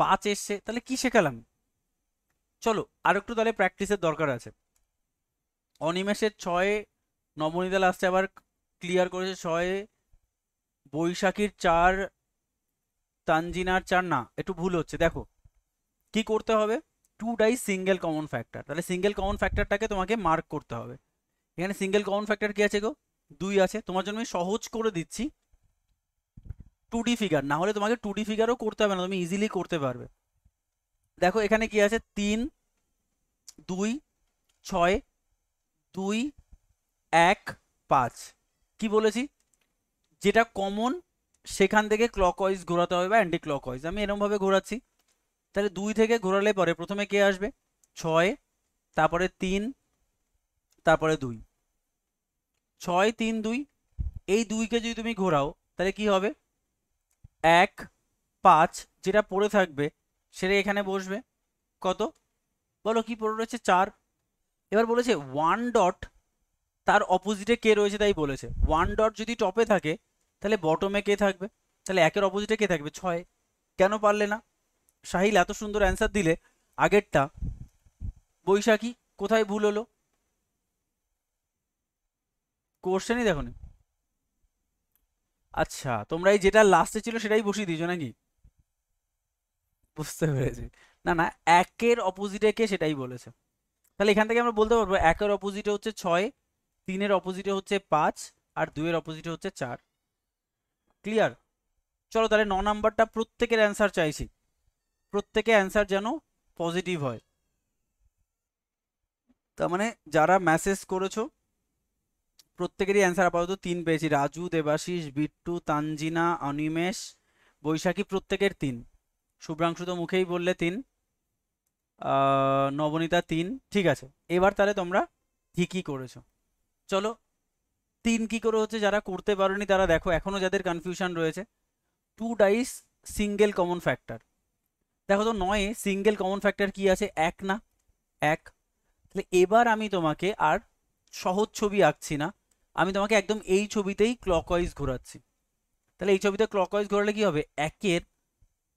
পাঁচ এসছে তাহলে কি শেখালাম চলো আর একটু তাহলে প্র্যাকটিসের দরকার আছে অনিমেষের ছয়ে নবনীতা লাস্টে আবার ক্লিয়ার করেছে ছয়ে বৈশাখীর চার তানজিনার চার না একটু ভুল হচ্ছে দেখো কি করতে হবে two die single common factor তাহলে সিঙ্গেল কমন ফ্যাক্টরটাকে তোমাকে মার্ক করতে হবে এখানে সিঙ্গেল কমন ফ্যাক্টর কি আছে গো দুই আছে তোমার জন্য আমি সহজ করে দিচ্ছি টু ডি ফিগার না হলে তোমাকে টু ডি ফিগারও করতে হবে না তুমি ইজিলি করতে পারবে দেখো এখানে কি আছে তিন দুই ছয় দুই এক পাঁচ কি বলেছি যেটা কমন সেখান থেকে ক্লকওয়াইজ ঘোরাতে হবে বা অ্যান্টি ক্লকওয়াইজ আমি এরমভাবে ঘোরাচ্ছি তাহলে দুই থেকে ঘোরালে পরে প্রথমে কে আসবে ছয় তারপরে তিন তারপরে দুই ছয় তিন দুই এই দুইকে যদি তুমি ঘোরাও তাহলে কি হবে এক পাঁচ যেটা পড়ে থাকবে সেটা এখানে বসবে কত বলো কি পড়ে রয়েছে চার এবার বলেছে ওয়ান ডট তার অপোজিটে কে রয়েছে তাই বলেছে ওয়ান ডট যদি টপে থাকে তাহলে বটমে কে থাকবে তাহলে একের অপোজিটে কে থাকবে ছয় কেন পারলে না সাহিল এত সুন্দর অ্যান্সার দিলে আগেরটা বৈশাখী কোথায় ভুল হলো কোশ্চেনই দেখো আচ্ছা তোমরা এই যেটা লাস্টে ছিল সেটাই বসিয়ে দিয়েছো নাকি বুঝতে পেরেছি না না একের অপোজিটে কে সেটাই বলেছে তাহলে এখান থেকে আমরা বলতে পারবো একের অপোজিটে হচ্ছে ছয় তিনের অপোজিটে হচ্ছে পাঁচ আর দুইয়ের অপোজিটে হচ্ছে চার ক্লিয়ার চলো তাহলে ন নাম্বারটা প্রত্যেকের অ্যান্সার চাইছি প্রত্যেকে অ্যান্সার যেন পজিটিভ হয় তার মানে যারা মেসেজ করেছো প্রত্যেকেরই অ্যান্সার আপাতত তিন পেয়েছি রাজু দেবাশিস বিট্টু তানজিনা অনিমেষ বৈশাখী প্রত্যেকের তিন শুভ্রাংশু তো মুখেই বললে তিন নবনীতা তিন ঠিক আছে এবার তাহলে তোমরা ঠিকই করেছ চলো তিন কি করে হচ্ছে যারা করতে পারোনি তারা দেখো এখনও যাদের কনফিউশন রয়েছে two dice single common factor দেখো তো নয়ে সিঙ্গেল কমন ফ্যাক্টর কি আছে এক না এক তাহলে এবার আমি তোমাকে আর সহজ ছবি আঁকছি না আমি তোমাকে একদম এই ছবিতেই ক্লকওয়াইজ ঘোরাচ্ছি তাহলে এই ছবিতে ক্লকওয়াইজ ঘোরালে কি হবে একের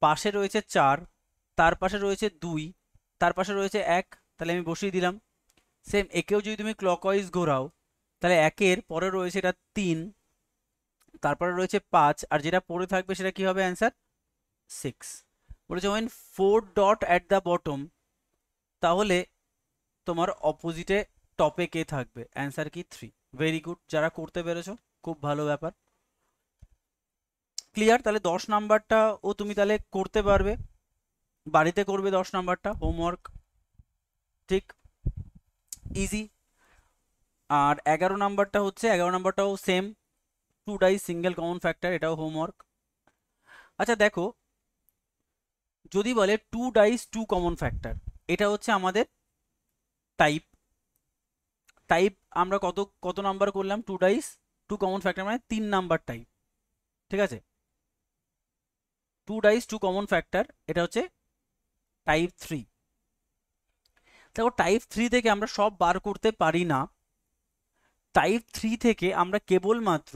পাশে রয়েছে চার তার পাশে রয়েছে দুই তার পাশে রয়েছে এক তাহলে আমি বসিয়ে দিলাম সেম একেও যদি তুমি ক্লকওয়াইজ ঘোরাও তাহলে একের পরে রয়েছে এটা তিন তারপরে রয়েছে পাঁচ আর যেটা পড়ে থাকবে সেটা কি হবে অ্যান্সার সিক্স বলেছে when four dot at the bottom তাহলে তোমার অপোজিটে টপে কে থাকবে অ্যান্সার কি থ্রি ভেরি গুড যারা করতে পেরেছো খুব ভালো ব্যাপার ক্লিয়ার তাহলে দশ নাম্বারটা ও তুমি তাহলে করতে পারবে বাড়িতে করবে দশ নাম্বারটা হোমওয়ার্ক ঠিক ইজি আর এগারো নাম্বারটা হচ্ছে এগারো নাম্বারটাও same two die single common factor এটাও হোমওয়ার্ক আচ্ছা দেখো যদি বলে two dice two common factor এটা হচ্ছে আমাদের টাইপ টাইপ আমরা কত কত নাম্বার করলাম two dice two common factor মানে তিন নাম্বার টাইপ ঠিক আছে two dice two common factor এটা হচ্ছে টাইপ থ্রি দেখো টাইপ থ্রি থেকে আমরা সব বার করতে পারি না টাইপ থ্রি থেকে আমরা কেবলমাত্র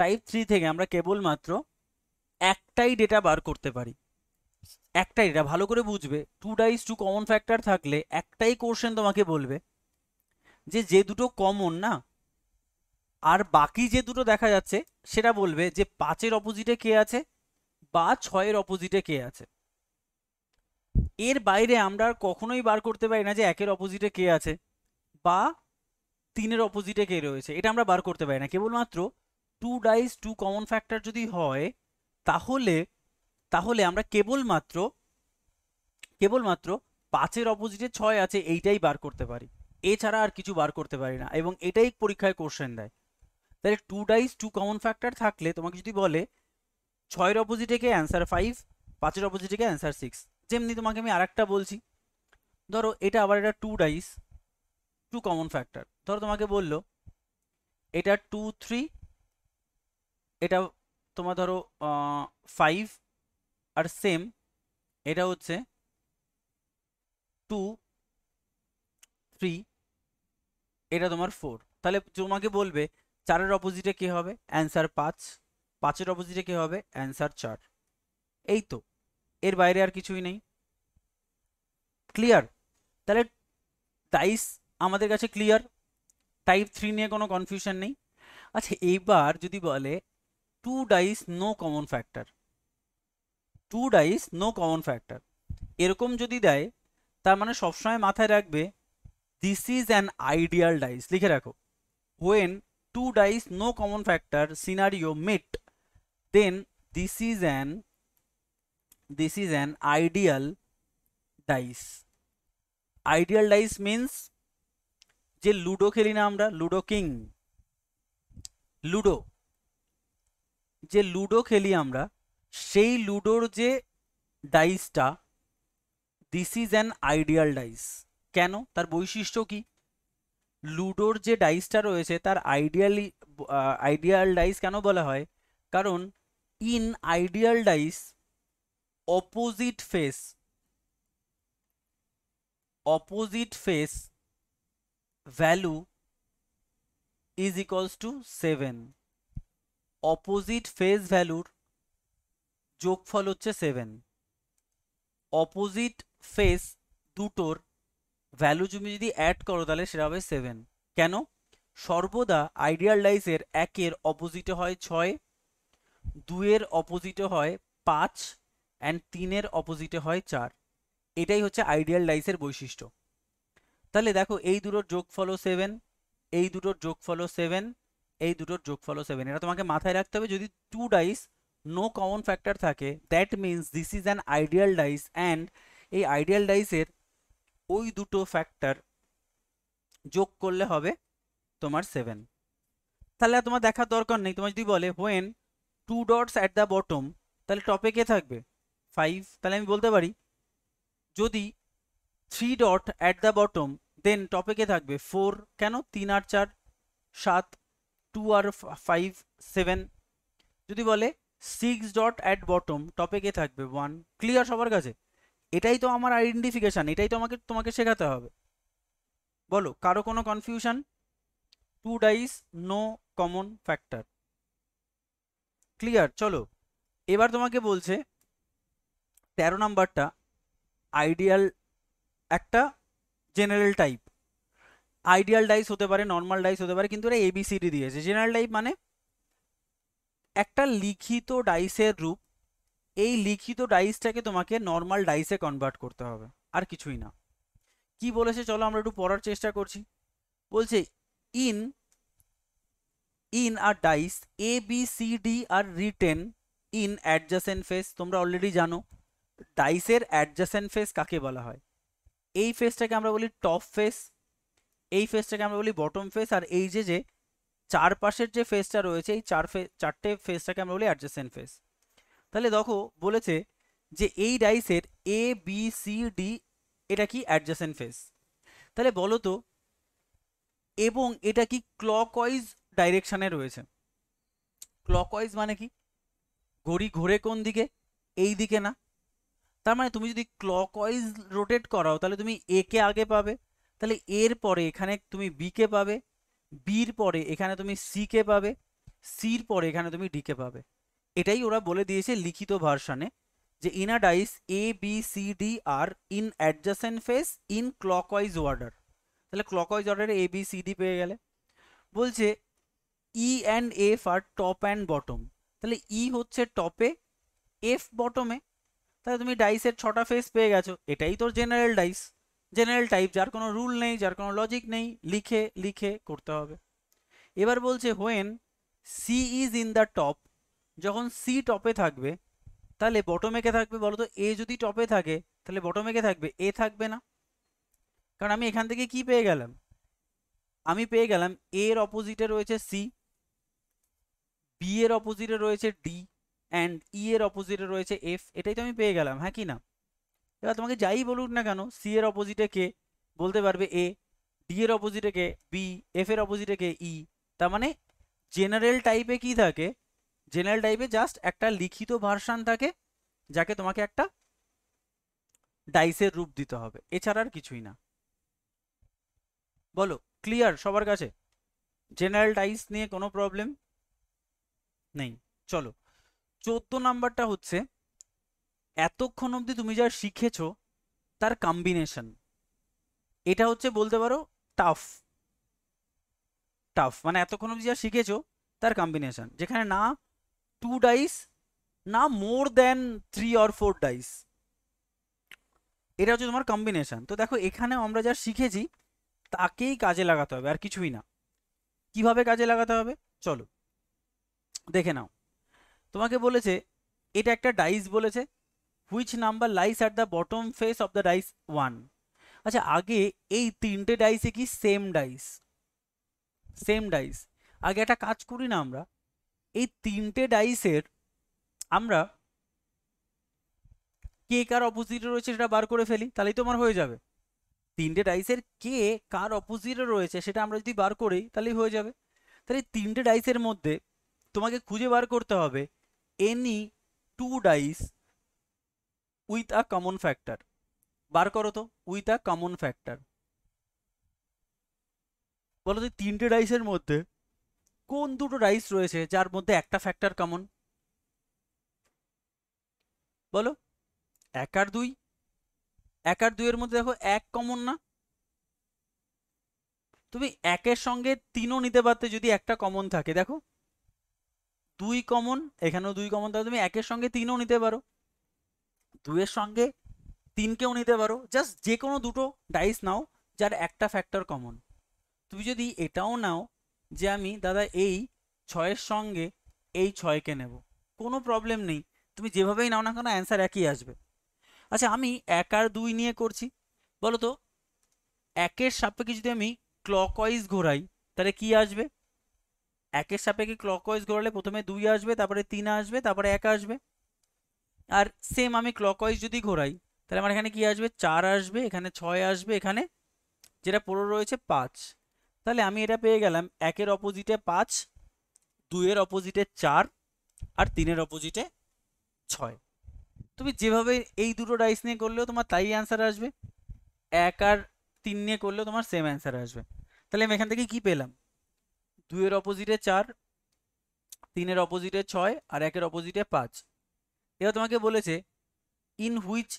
টাইপ থ্রি থেকে আমরা কেবলমাত্র একটাই ডেটা বার করতে পারি একটাই ডেটা ভালো করে বুঝবে two dice two common factor থাকলে একটাই কোশ্চেন তোমাকে বলবে যে যে দুটো কমন না আর বাকি যে দুটো দেখা যাচ্ছে সেটা বলবে যে পাঁচের অপোজিটে কে আছে বা ছয়ের অপোজিটে কে আছে এর বাইরে আমরা আর কখনোই বার করতে পারি না যে একের অপোজিটে কে আছে বা তিনের অপোজিটে কে রয়েছে এটা আমরা বার করতে পারি না কেবলমাত্র two dice two common factor যদি হয় তাহলে তাহলে আমরা কেবলমাত্র কেবলমাত্র পাঁচের অপোজিটে ছয় আছে এইটাই বার করতে পারি এছাড়া আর কিছু বার করতে পারি না এবং এটাই পরীক্ষায় কোশ্চেন দেয় তাহলে two dice two common factor থাকলে তোমাকে যদি বলে ছয়ের অপোজিটেকে অ্যান্সার ফাইভ পাঁচের অপোজিটেকে অ্যান্সার সিক্স যেমনি তোমাকে আমি আরেকটা বলছি ধরো এটা আবার এটা two dice two common factor ধরো তোমাকে বললো এটা টু থ্রি এটা তোমার ধরো ফাইভ আর সেম এটা হচ্ছে টু থ্রি এটা তোমার ফোর তাহলে তোমাকে বলবে চারের অপোজিটে কে হবে অ্যান্সার পাঁচ পাঁচের অপোজিটে কী হবে অ্যান্সার চার এই তো এর বাইরে আর কিছুই নেই ক্লিয়ার তাহলে টাইস আমাদের কাছে ক্লিয়ার টাইপ থ্রি নিয়ে কোনো কনফিউশন নেই আচ্ছা এইবার যদি বলে two dice no common factor two dice no common factor এরকম যদি দেয় তার মানে সবসময় মাথায় রাখবে this is an ideal dice লিখে রাখো when two dice no common factor scenario met then this is an this is an ideal dice ideal dice means যে লুডো খেলি না আমরা লুডো কিং লুডো যে লুডো খেলি আমরা সেই লুডোর যে ডাইসটা this is an ideal dice কেন তার বৈশিষ্ট্য কি লুডোর যে ডাইসটা রয়েছে তার আইডিয়ালি আইডিয়াল ডাইস কেন বলা হয় কারণ in ideal dice opposite face opposite face value is equals to 7 opposite face value যোগফল হচ্ছে 7 opposite face দুটোর ভ্যালু তুমি যদি অ্যাড করো তাহলে সেটা হবে 7 কেন সর্বদা আইডিয়াল ডাইসের একের অপোজিটে হয় ছয় দুয়ের অপোজিটে হয় পাঁচ অ্যান্ড তিনের অপোজিটে হয় চার এটাই হচ্ছে আইডিয়াল ডাইসের বৈশিষ্ট্য তাহলে দেখো এই দুটোর যোগ ফলো সেভেন এই দুটোর যোগ ফলো সেভেন এই দুটোর যোগ ফলো সেভেন এটা তোমাকে মাথায় রাখতে হবে যদি two dice no common factor থাকে that means this is an ideal dice and এই আইডিয়াল ডাইসের ওই দুটো ফ্যাক্টর যোগ করলে হবে তোমার সেভেন তাহলে তোমার দেখার দরকার নেই তোমার যদি বলে when two dots at the bottom তাহলে টপে কে থাকবে ফাইভ তাহলে আমি বলতে পারি যদি three dot at the bottom then টপে কে থাকবে ফোর কেন তিন আর চার সাত টু আর ফাইভ সেভেন যদি বলে সিক্স ডট অ্যাট বটম টপে কে থাকবে ওয়ান ক্লিয়ার সবার কাছে এটাই তো আমার আইডেন্টিফিকেশান এটাই তো আমাকে তোমাকে শেখাতে হবে বলো কারো কোনো confusion two dice no common factor clear চলো এবার তোমাকে বলছে তেরো নাম্বারটা আইডিয়াল একটা জেনারেল টাইপ আইডিয়াল ডাইস হতে পারে নর্মাল ডাইস হতে পারে কিন্তু এটা এবিসিডি দিয়েছে জেনারেল ডাইপ মানে একটা লিখিত ডাইসের রূপ এই লিখিত ডাইসটাকে তোমাকে নর্মাল ডাইসে কনভার্ট করতে হবে আর কিছুই না কি বলেছে চলো আমরা একটু পড়ার চেষ্টা করছি বলছে in in are dice A, B, C, D are written in adjacent face তোমরা অলরেডি জানো ডাইসের অ্যাডজাসেন্ট ফেস কাকে বলা হয় এই ফেসটাকে আমরা বলি টপ ফেস এই ফেসটাকে আমরা বলি বটম ফেস আর এই যে যে চারপাশের যে ফেসটা রয়েছে এই চার ফে চারটে ফেসটাকে আমরা বলি অ্যাডজাসেন্ট ফেস তাহলে দেখো বলেছে যে এই ডাইসের এ বি সি ডি এটা কি অ্যাডজাসেন্ট ফেস তাহলে বলো তো এবং এটা কি ক্লকওয়াইজ ডাইরেকশানে রয়েছে ক্লকওয়াইজ মানে কি ঘড়ি ঘোরে কোন দিকে এই দিকে না তার মানে তুমি যদি ক্লকওয়াইজ রোটেট করাও তাহলে তুমি এ কে আগে পাবে তাহলে এর পরে এখানে তুমি বি কে পাবে বির পরে এখানে তুমি সি কে পাবে সির পরে এখানে তুমি ডি কে পাবে এটাই ওরা বলে দিয়েছে লিখিত ভার্সানে যে in a dice A B C D are in adjacent face in clockwise order তাহলে ক্লকওয়াইজ অর্ডারে এ বি সি ডি পেয়ে গেলে বলছে E and F are top and bottom তাহলে ই e হচ্ছে টপে এফ বটমে তাহলে তুমি ডাইসের ছটা ফেস পেয়ে গেছো এটাই তোর জেনারেল ডাইস জেনারেল টাইপ যার কোনো রুল নেই যার কোনো লজিক নেই লিখে লিখে করতে হবে এবার বলছে when C is in the top যখন সি টপে থাকবে তাহলে বটমে কে থাকবে বলো তো এ যদি টপে থাকে তাহলে বটমে কে থাকবে এ থাকবে না কারণ আমি এখান থেকে কি পেয়ে গেলাম আমি পেয়ে গেলাম এর অপোজিটে রয়েছে সি বি এর অপোজিটে রয়েছে ডি অ্যান্ড ই এর অপোজিটে রয়েছে এফ এটাই তো আমি পেয়ে গেলাম হ্যাঁ কি না এবার তোমাকে যাই বলুক না কেন সি এর অপোজিটে কে বলতে পারবে এ ডি এর অপোজিটে কে বি এফ এর অপোজিটে কে ই তার মানে জেনারেল টাইপে কি থাকে জেনারেল টাইপে জাস্ট একটা লিখিত ভার্সান থাকে যাকে তোমাকে একটা ডাইসের রূপ দিতে হবে এছাড়া আর কিছুই না বলো ক্লিয়ার সবার কাছে জেনারেল ডাইস নিয়ে কোনো প্রবলেম নেই চলো চোদ্দ নাম্বারটা হচ্ছে এতক্ষণ অবধি তুমি যা শিখেছ তার কম্বিনেশন এটা হচ্ছে বলতে পারো টাফ টাফ মানে এতক্ষণ অবধি যা শিখেছো তার কম্বিনেশন যেখানে না টু ডাইস না more than three or four dice এটা হচ্ছে তোমার কম্বিনেশন তো দেখো এখানে আমরা যা শিখেছি তাকেই কাজে লাগাতে হবে আর কিছুই না কিভাবে কাজে লাগাতে হবে চলো দেখে নাও তোমাকে বলেছে এটা একটা ডাইস বলেছে which number lies at the bottom face of the dice one আচ্ছা আগে এই তিনটে ডাইসে কি সেম ডাইস সেম ডাইস আগে একটা কাজ করি না আমরা এই তিনটে ডাইসের আমরা কে কার অপোজিটে রয়েছে সেটা বার করে ফেলি তাহলেই তোমার হয়ে যাবে তিনটে ডাইসের কে কার অপোজিটে রয়েছে সেটা আমরা যদি বার করি তাহলেই হয়ে যাবে তাহলে তিনটে ডাইসের মধ্যে তোমাকে খুঁজে বার করতে হবে any two dice with a common factor বার করো তো উইথ আ কমন ফ্যাক্টর বলো তো তিনটে ডাইসের মধ্যে কোন দুটো ডাইস রয়েছে যার মধ্যে একটা ফ্যাক্টর কমন বলো এক আর দুই এক আর দুইয়ের মধ্যে দেখো এক কমন না তুমি একের সঙ্গে তিনও নিতে পারতে যদি একটা কমন থাকে দেখো দুই কমন এখানেও দুই কমন তাহলে তুমি একের সঙ্গে তিনও নিতে পারো দুইয়ের সঙ্গে তিনকেও নিতে পারো জাস্ট যে কোনো দুটো ডাইস নাও যার একটা ফ্যাক্টর কমন তুমি যদি এটাও নাও যে আমি দাদা এই ছয়ের সঙ্গে এই ছয়কে নেব কোনো প্রবলেম নেই তুমি যেভাবেই নাও না কেন অ্যান্সার একই আসবে আচ্ছা আমি এক আর দুই নিয়ে করছি বলো তো একের সাপেক্ষে যদি আমি ক্লকওয়াইজ ঘোরাই তাহলে কি আসবে একের সাপেক্ষে ক্লকওয়াইজ ঘোরালে প্রথমে দুই আসবে তারপরে তিন আসবে তারপরে এক আসবে আর সেম আমি ক্লকওয়াইজ যদি ঘোরাই তাহলে আমার এখানে কি আসবে চার আসবে এখানে ছয় আসবে এখানে যেটা পুরো রয়েছে পাঁচ তাহলে আমি এটা পেয়ে গেলাম একের অপোজিটে পাঁচ দুইয়ের অপোজিটে চার আর তিনের অপোজিটে ছয় তুমি যেভাবে এই দুটো ডাইস নিয়ে করলেও তোমার তাই অ্যান্সার আসবে এক আর তিন নিয়ে করলেও তোমার সেম অ্যান্সার আসবে তাহলে আমি এখান থেকে কি পেলাম দুইয়ের অপোজিটে চার তিনের অপোজিটে ছয় আর একের অপোজিটে পাঁচ এবার তোমাকে বলেছে in which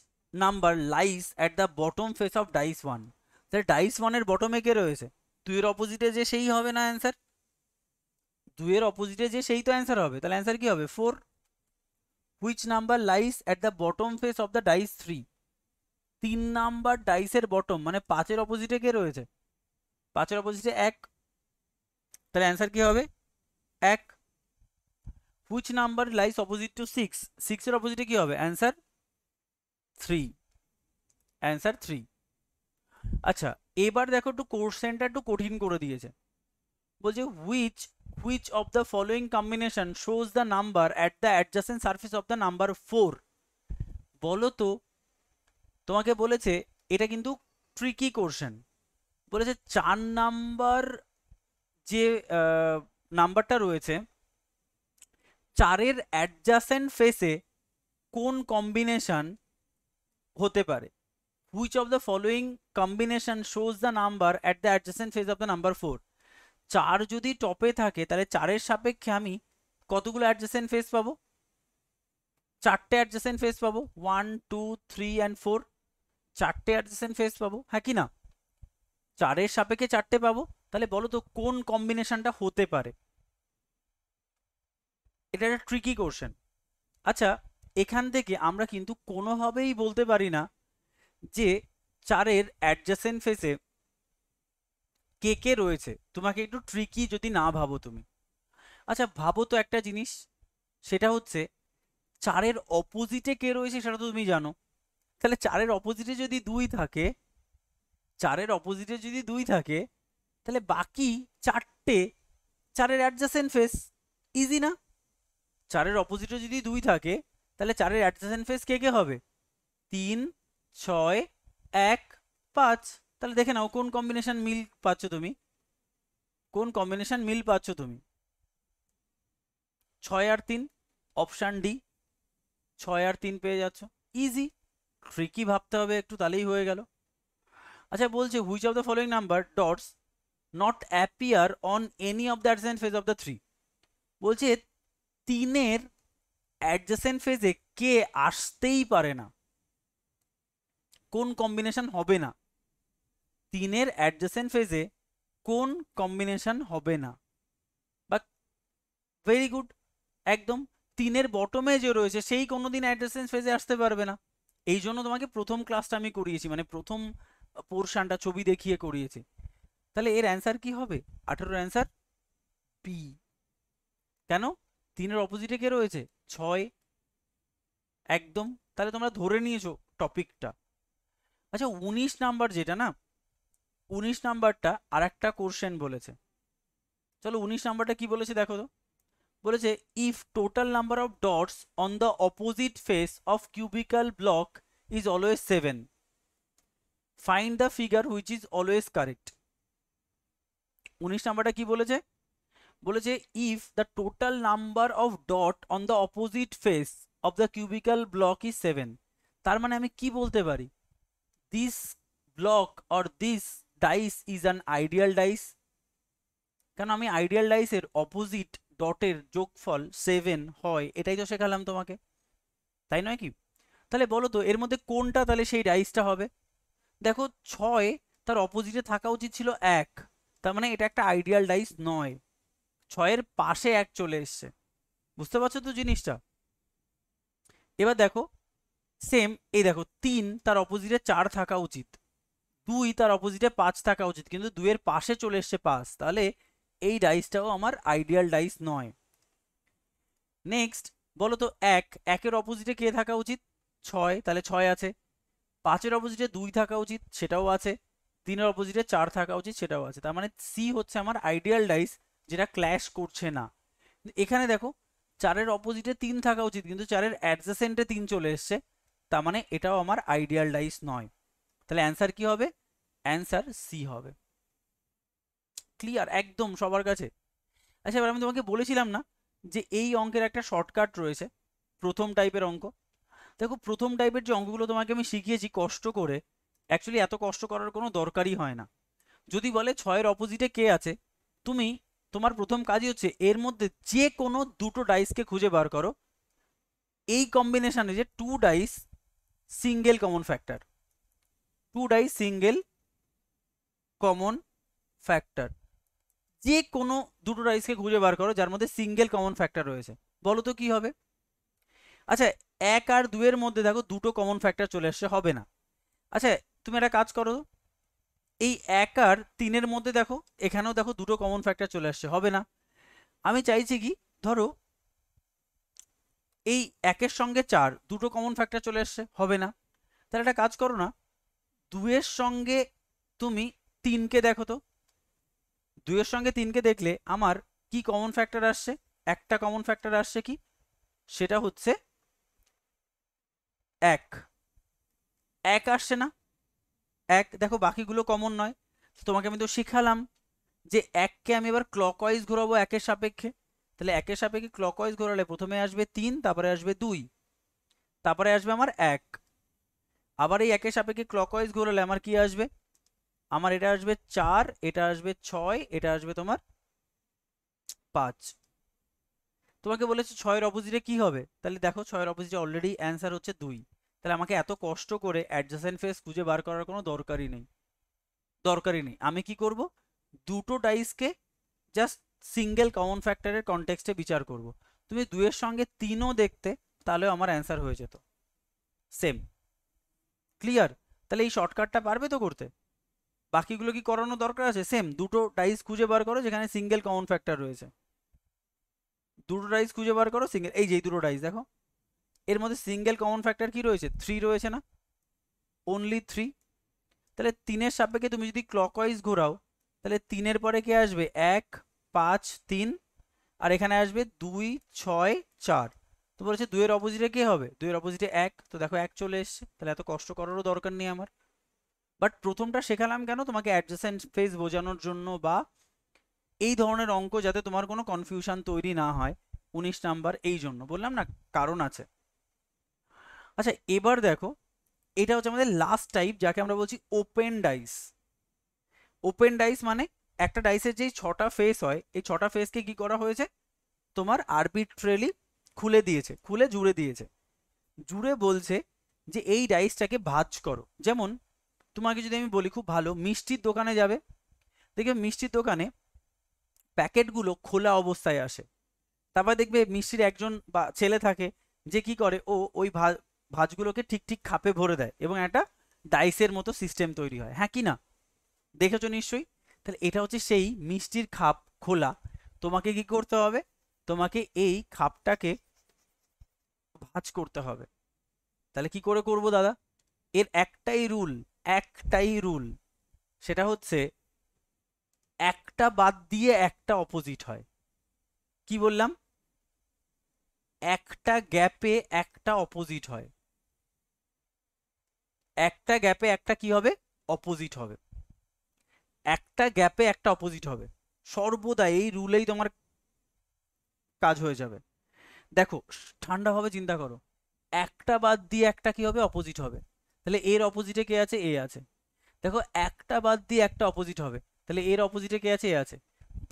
number lies at the bottom face of dice one তাহলে ডাইস ওয়ানের বটমে কে রয়েছে দুইয়ের অপোজিটে যে সেই হবে না অ্যান্সার দুইয়ের অপোজিটে যে সেই তো অ্যান্সার হবে তাহলে অ্যান্সার কি হবে four which number lies at the bottom face of the dice three তিন নাম্বার ডাইসের বটম মানে পাঁচের অপোজিটে কে রয়েছে পাঁচের অপোজিটে এক তাহলে অ্যান্সার কী হবে এক which number lies opposite to six সিক্সের অপোজিটে কী হবে অ্যান্সার থ্রি অ্যান্সার থ্রি আচ্ছা এবার দেখো একটু কোশ্চেনটা একটু কঠিন করে দিয়েছে বলছে which which of the following combination shows the number at the adjacent surface of the number four বলো তো তোমাকে বলেছে এটা কিন্তু ট্রিকি কোশ্চেন বলেছে চার নাম্বার যে নাম্বারটা রয়েছে চারের অ্যাডজাসেন্ট ফেসে কোন কম্বিনেশান হতে পারে which of the following combination shows the number at the adjacent face of the number four চার যদি টপে থাকে তাহলে চারের সাপেক্ষে আমি কতগুলো অ্যাডজাসেন্ট ফেস পাবো চারটে অ্যাডজাসেন্ট ফেস পাবো one two three and four চারটে অ্যাডজাসেন্ট ফেস পাবো হ্যাঁ কি না চারের সাপেক্ষে চারটে পাবো তাহলে বলো তো কোন কম্বিনেশনটা হতে পারে এটা একটা ট্রিকি কোশ্চেন আচ্ছা এখান থেকে আমরা কিন্তু কোনোভাবেই বলতে পারি না যে চারের অ্যাডজাসেন্ট ফেসে কে কে রয়েছে তোমাকে একটু ট্রিকি যদি না ভাবো তুমি আচ্ছা ভাবো তো একটা জিনিস সেটা হচ্ছে চারের অপোজিটে কে রয়েছে সেটা তো তুমি জানো তাহলে চারের অপোজিটে যদি দুই থাকে চারের অপোজিটে যদি দুই থাকে তাহলে বাকি চারটে চারের অ্যাডজাসেন্ট ফেস ইজি না চারের অপোজিটে যদি দুই থাকে তাহলে চারের অ্যাডজাসেন্ট ফেস কে কে হবে তিন ছয় এক পাঁচ তাহলে দেখে নাও কোন কম্বিনেশান মিল পাচ্ছ তুমি কোন কম্বিনেশান মিল পাচ্ছ তুমি ছয় আর তিন অপশান ডি ছয় আর তিন পেয়ে যাচ্ছ ইজি ট্রিকি ভাবতে হবে একটু তাহলেই হয়ে গেল আচ্ছা বলছে which of the following number dots not appear on any of the adjacent phase of the three বলছে তিনের অ্যাডজাসেন্ট ফেজে কে আসতেই পারে না কোন কম্বিনেশন হবে না তিনের অ্যাডজাসেন্ট ফেজে কোন কম্বিনেশন হবে না বা ভেরি গুড একদম তিনের বটমে যে রয়েছে সেই কোনোদিন দিন অ্যাডজাসেন্ট ফেজে আসতে পারবে না এই জন্য তোমাকে প্রথম ক্লাসটা আমি করিয়েছি মানে প্রথম পোর্শানটা ছবি দেখিয়ে করিয়েছি তাহলে এর অ্যান্সার কি হবে আঠেরোর অ্যান্সার বি কেন তিনের অপোজিটে কে রয়েছে ছয় একদম তাহলে তোমরা ধরে নিয়েছো টপিকটা আচ্ছা উনিশ নাম্বার যেটা না উনিশ নাম্বারটা আর একটা কোশ্চেন বলেছে চলো উনিশ নাম্বারটা কি বলেছে দেখো তো বলেছে if total number of dots on the opposite face of cubical block is always seven find the figure which is always correct উনিশ নাম্বারটা কি বলেছে বলেছে if the total number of dot on the opposite face of the cubical block is seven তার মানে আমি কি বলতে পারি this block or this dice is an ideal dice কেন আমি আইডিয়াল ডাইসের অপোজিট ডটের যোগফল সেভেন হয় এটাই তো শেখালাম তোমাকে তাই নয় কি তাহলে বলো তো এর মধ্যে কোনটা তাহলে সেই ডাইসটা হবে দেখো ছয় তার অপোজিটে থাকা উচিত ছিল এক তার মানে এটা একটা আইডিয়াল ডাইস নয় ছয়ের পাশে এক চলে এসছে বুঝতে পারছো তো জিনিসটা এবার দেখো সেম এই দেখো তিন তার অপোজিটে চার থাকা উচিত দুই তার অপোজিটে পাঁচ থাকা উচিত কিন্তু দুইয়ের পাশে চলে এসছে পাঁচ তাহলে এই ডাইসটাও আমার আইডিয়াল ডাইস নয় নেক্সট বলো তো এক একের অপোজিটে কে থাকা উচিত ছয় তাহলে ছয় আছে পাঁচের অপোজিটে দুই থাকা উচিত সেটাও আছে তিনের অপোজিটে চার থাকা উচিত সেটাও আছে তার মানে সি হচ্ছে আমার আইডিয়াল ডাইস যেটা ক্ল্যাশ করছে না এখানে দেখো চারের অপোজিটে তিন থাকা উচিত কিন্তু চারের অ্যাডজাসেন্টে তিন চলে এসছে তার মানে এটাও আমার আইডিয়াল ডাইস নয় তাহলে অ্যান্সার কি হবে অ্যান্সার সি হবে ক্লিয়ার একদম সবার কাছে আচ্ছা এবার আমি তোমাকে বলেছিলাম না যে এই অঙ্কের একটা শর্টকাট রয়েছে প্রথম টাইপের অঙ্ক দেখো প্রথম টাইপের যে অঙ্কগুলো তোমাকে আমি শিখিয়েছি কষ্ট করে অ্যাকচুয়ালি এত কষ্ট করার কোনো দরকারই হয় না যদি বলে ছয়ের অপোজিটে কে আছে তুমি তোমার প্রথম কাজই হচ্ছে এর মধ্যে যে কোনো দুটো ডাইসকে খুঁজে বার করো এই কম্বিনেশানে যে two dice single common factor two dice single common factor যে কোনো দুটো ডাইসকে খুঁজে বার করো যার মধ্যে সিঙ্গেল কমন ফ্যাক্টর রয়েছে বলো তো কী হবে আচ্ছা এক আর দুয়ের মধ্যে দেখো দুটো কমন ফ্যাক্টর চলে আসছে হবে না আচ্ছা তুমি একটা কাজ করো এই এক আর তিনের মধ্যে দেখো এখানেও দেখো দুটো কমন ফ্যাক্টর চলে আসছে হবে না আমি চাইছি কি ধরো এই একের সঙ্গে চার দুটো কমন ফ্যাক্টর চলে আসছে হবে না তাহলে একটা কাজ করো না দুয়ের সঙ্গে তুমি তিনকে দেখো তো দুয়ের সঙ্গে তিনকে দেখলে আমার কি কমন ফ্যাক্টর আসছে একটা কমন ফ্যাক্টর আসছে কি সেটা হচ্ছে এক এক আসছে না এক দেখো বাকিগুলো কমন নয় তোমাকে আমি তো শিখালাম যে এককে আমি এবার ক্লকওয়াইজ ঘোরাবো একের সাপেক্ষে তাহলে একের সাপেক্ষে ক্লকওয়াইজ ঘোরালে প্রথমে আসবে তিন তারপরে আসবে দুই তারপরে আসবে আমার এক আবার এই একের সাপেক্ষে ক্লকওয়াইজ ঘোরালে আমার কি আসবে আমার এটা আসবে চার এটা আসবে ছয় এটা আসবে তোমার পাঁচ তোমাকে বলেছে ছয়ের অপোজিটে কি হবে তাহলে দেখো ছয়ের অপোজিটে অলরেডি অ্যান্সার হচ্ছে দুই তাহলে আমাকে এত কষ্ট করে অ্যাডজাসেন্ট ফেস খুঁজে বার করার কোনো দরকারই নেই দরকারই নেই আমি কি করব দুটো ডাইসকে জাস্ট সিঙ্গেল কমন ফ্যাক্টরের কনটেক্সটে বিচার করব তুমি দুয়ের সঙ্গে তিনও দেখতে তাহলেও আমার অ্যান্সার হয়ে যেত সেম ক্লিয়ার তাহলে এই শর্টকাটটা পারবে তো করতে বাকিগুলো কি করানো দরকার আছে সেম দুটো ডাইস খুঁজে বার করো যেখানে সিঙ্গেল কমন ফ্যাক্টর রয়েছে দুটো ডাইস খুঁজে বার করো সিঙ্গেল এই যে দুটো ডাইস দেখো এর মধ্যে সিঙ্গেল কমন ফ্যাক্টর কি রয়েছে থ্রি রয়েছে না অনলি থ্রি তাহলে তিনের সাপেক্ষে তুমি যদি ক্লকওয়াইজ ঘোরাও তাহলে তিনের পরে কে আসবে এক পাঁচ তিন আর এখানে আসবে দুই ছয় চার তো বলেছে দুইয়ের অপোজিটে কে হবে দুইয়ের অপোজিটে এক তো দেখো এক চলে এসছে তাহলে এত কষ্ট করারও দরকার নেই আমার বাট প্রথমটা শেখালাম কেন তোমাকে অ্যাডজাসেন্ট ফেস বোঝানোর জন্য বা এই ধরনের অঙ্ক যাতে তোমার কোনো কনফিউশন তৈরি না হয় উনিশ নাম্বার এই জন্য বললাম না কারণ আছে আচ্ছা এবার দেখো এটা হচ্ছে আমাদের লাস্ট টাইপ যাকে আমরা বলছি ওপেন ডাইস ওপেন ডাইস মানে একটা ডাইসের যেই ছটা ফেস হয় এই ছটা ফেসকে কি করা হয়েছে তোমার আরবিট্রেলি খুলে দিয়েছে খুলে জুড়ে দিয়েছে জুড়ে বলছে যে এই ডাইসটাকে ভাজ করো যেমন তোমাকে যদি আমি বলি খুব ভালো মিষ্টির দোকানে যাবে দেখবে মিষ্টির দোকানে প্যাকেটগুলো খোলা অবস্থায় আসে তারপর দেখবে মিষ্টির একজন বা ছেলে থাকে যে কি করে ও ওই ভাঁজগুলোকে ঠিক ঠিক খাপে ভরে দেয় এবং একটা ডাইসের মতো সিস্টেম তৈরি হয় হ্যাঁ কি না দেখেছো নিশ্চয়ই তাহলে এটা হচ্ছে সেই মিষ্টির খাপ খোলা তোমাকে কি করতে হবে তোমাকে এই খাপটাকে ভাঁজ করতে হবে তাহলে কি করে করব দাদা এর একটাই রুল একটাই রুল সেটা হচ্ছে একটা বাদ দিয়ে একটা অপোজিট হয় কি বললাম একটা গ্যাপে একটা অপোজিট হয় একটা গ্যাপে একটা কি হবে অপোজিট হবে একটা গ্যাপে একটা অপোজিট হবে সর্বদা এই রুলেই তোমার কাজ হয়ে যাবে দেখো ঠান্ডাভাবে চিন্তা করো একটা বাদ দিয়ে একটা কি হবে অপোজিট হবে তাহলে এর অপোজিটে কে আছে এ আছে দেখো একটা বাদ দিয়ে একটা অপোজিট হবে তাহলে এর অপোজিটে কে আছে এ আছে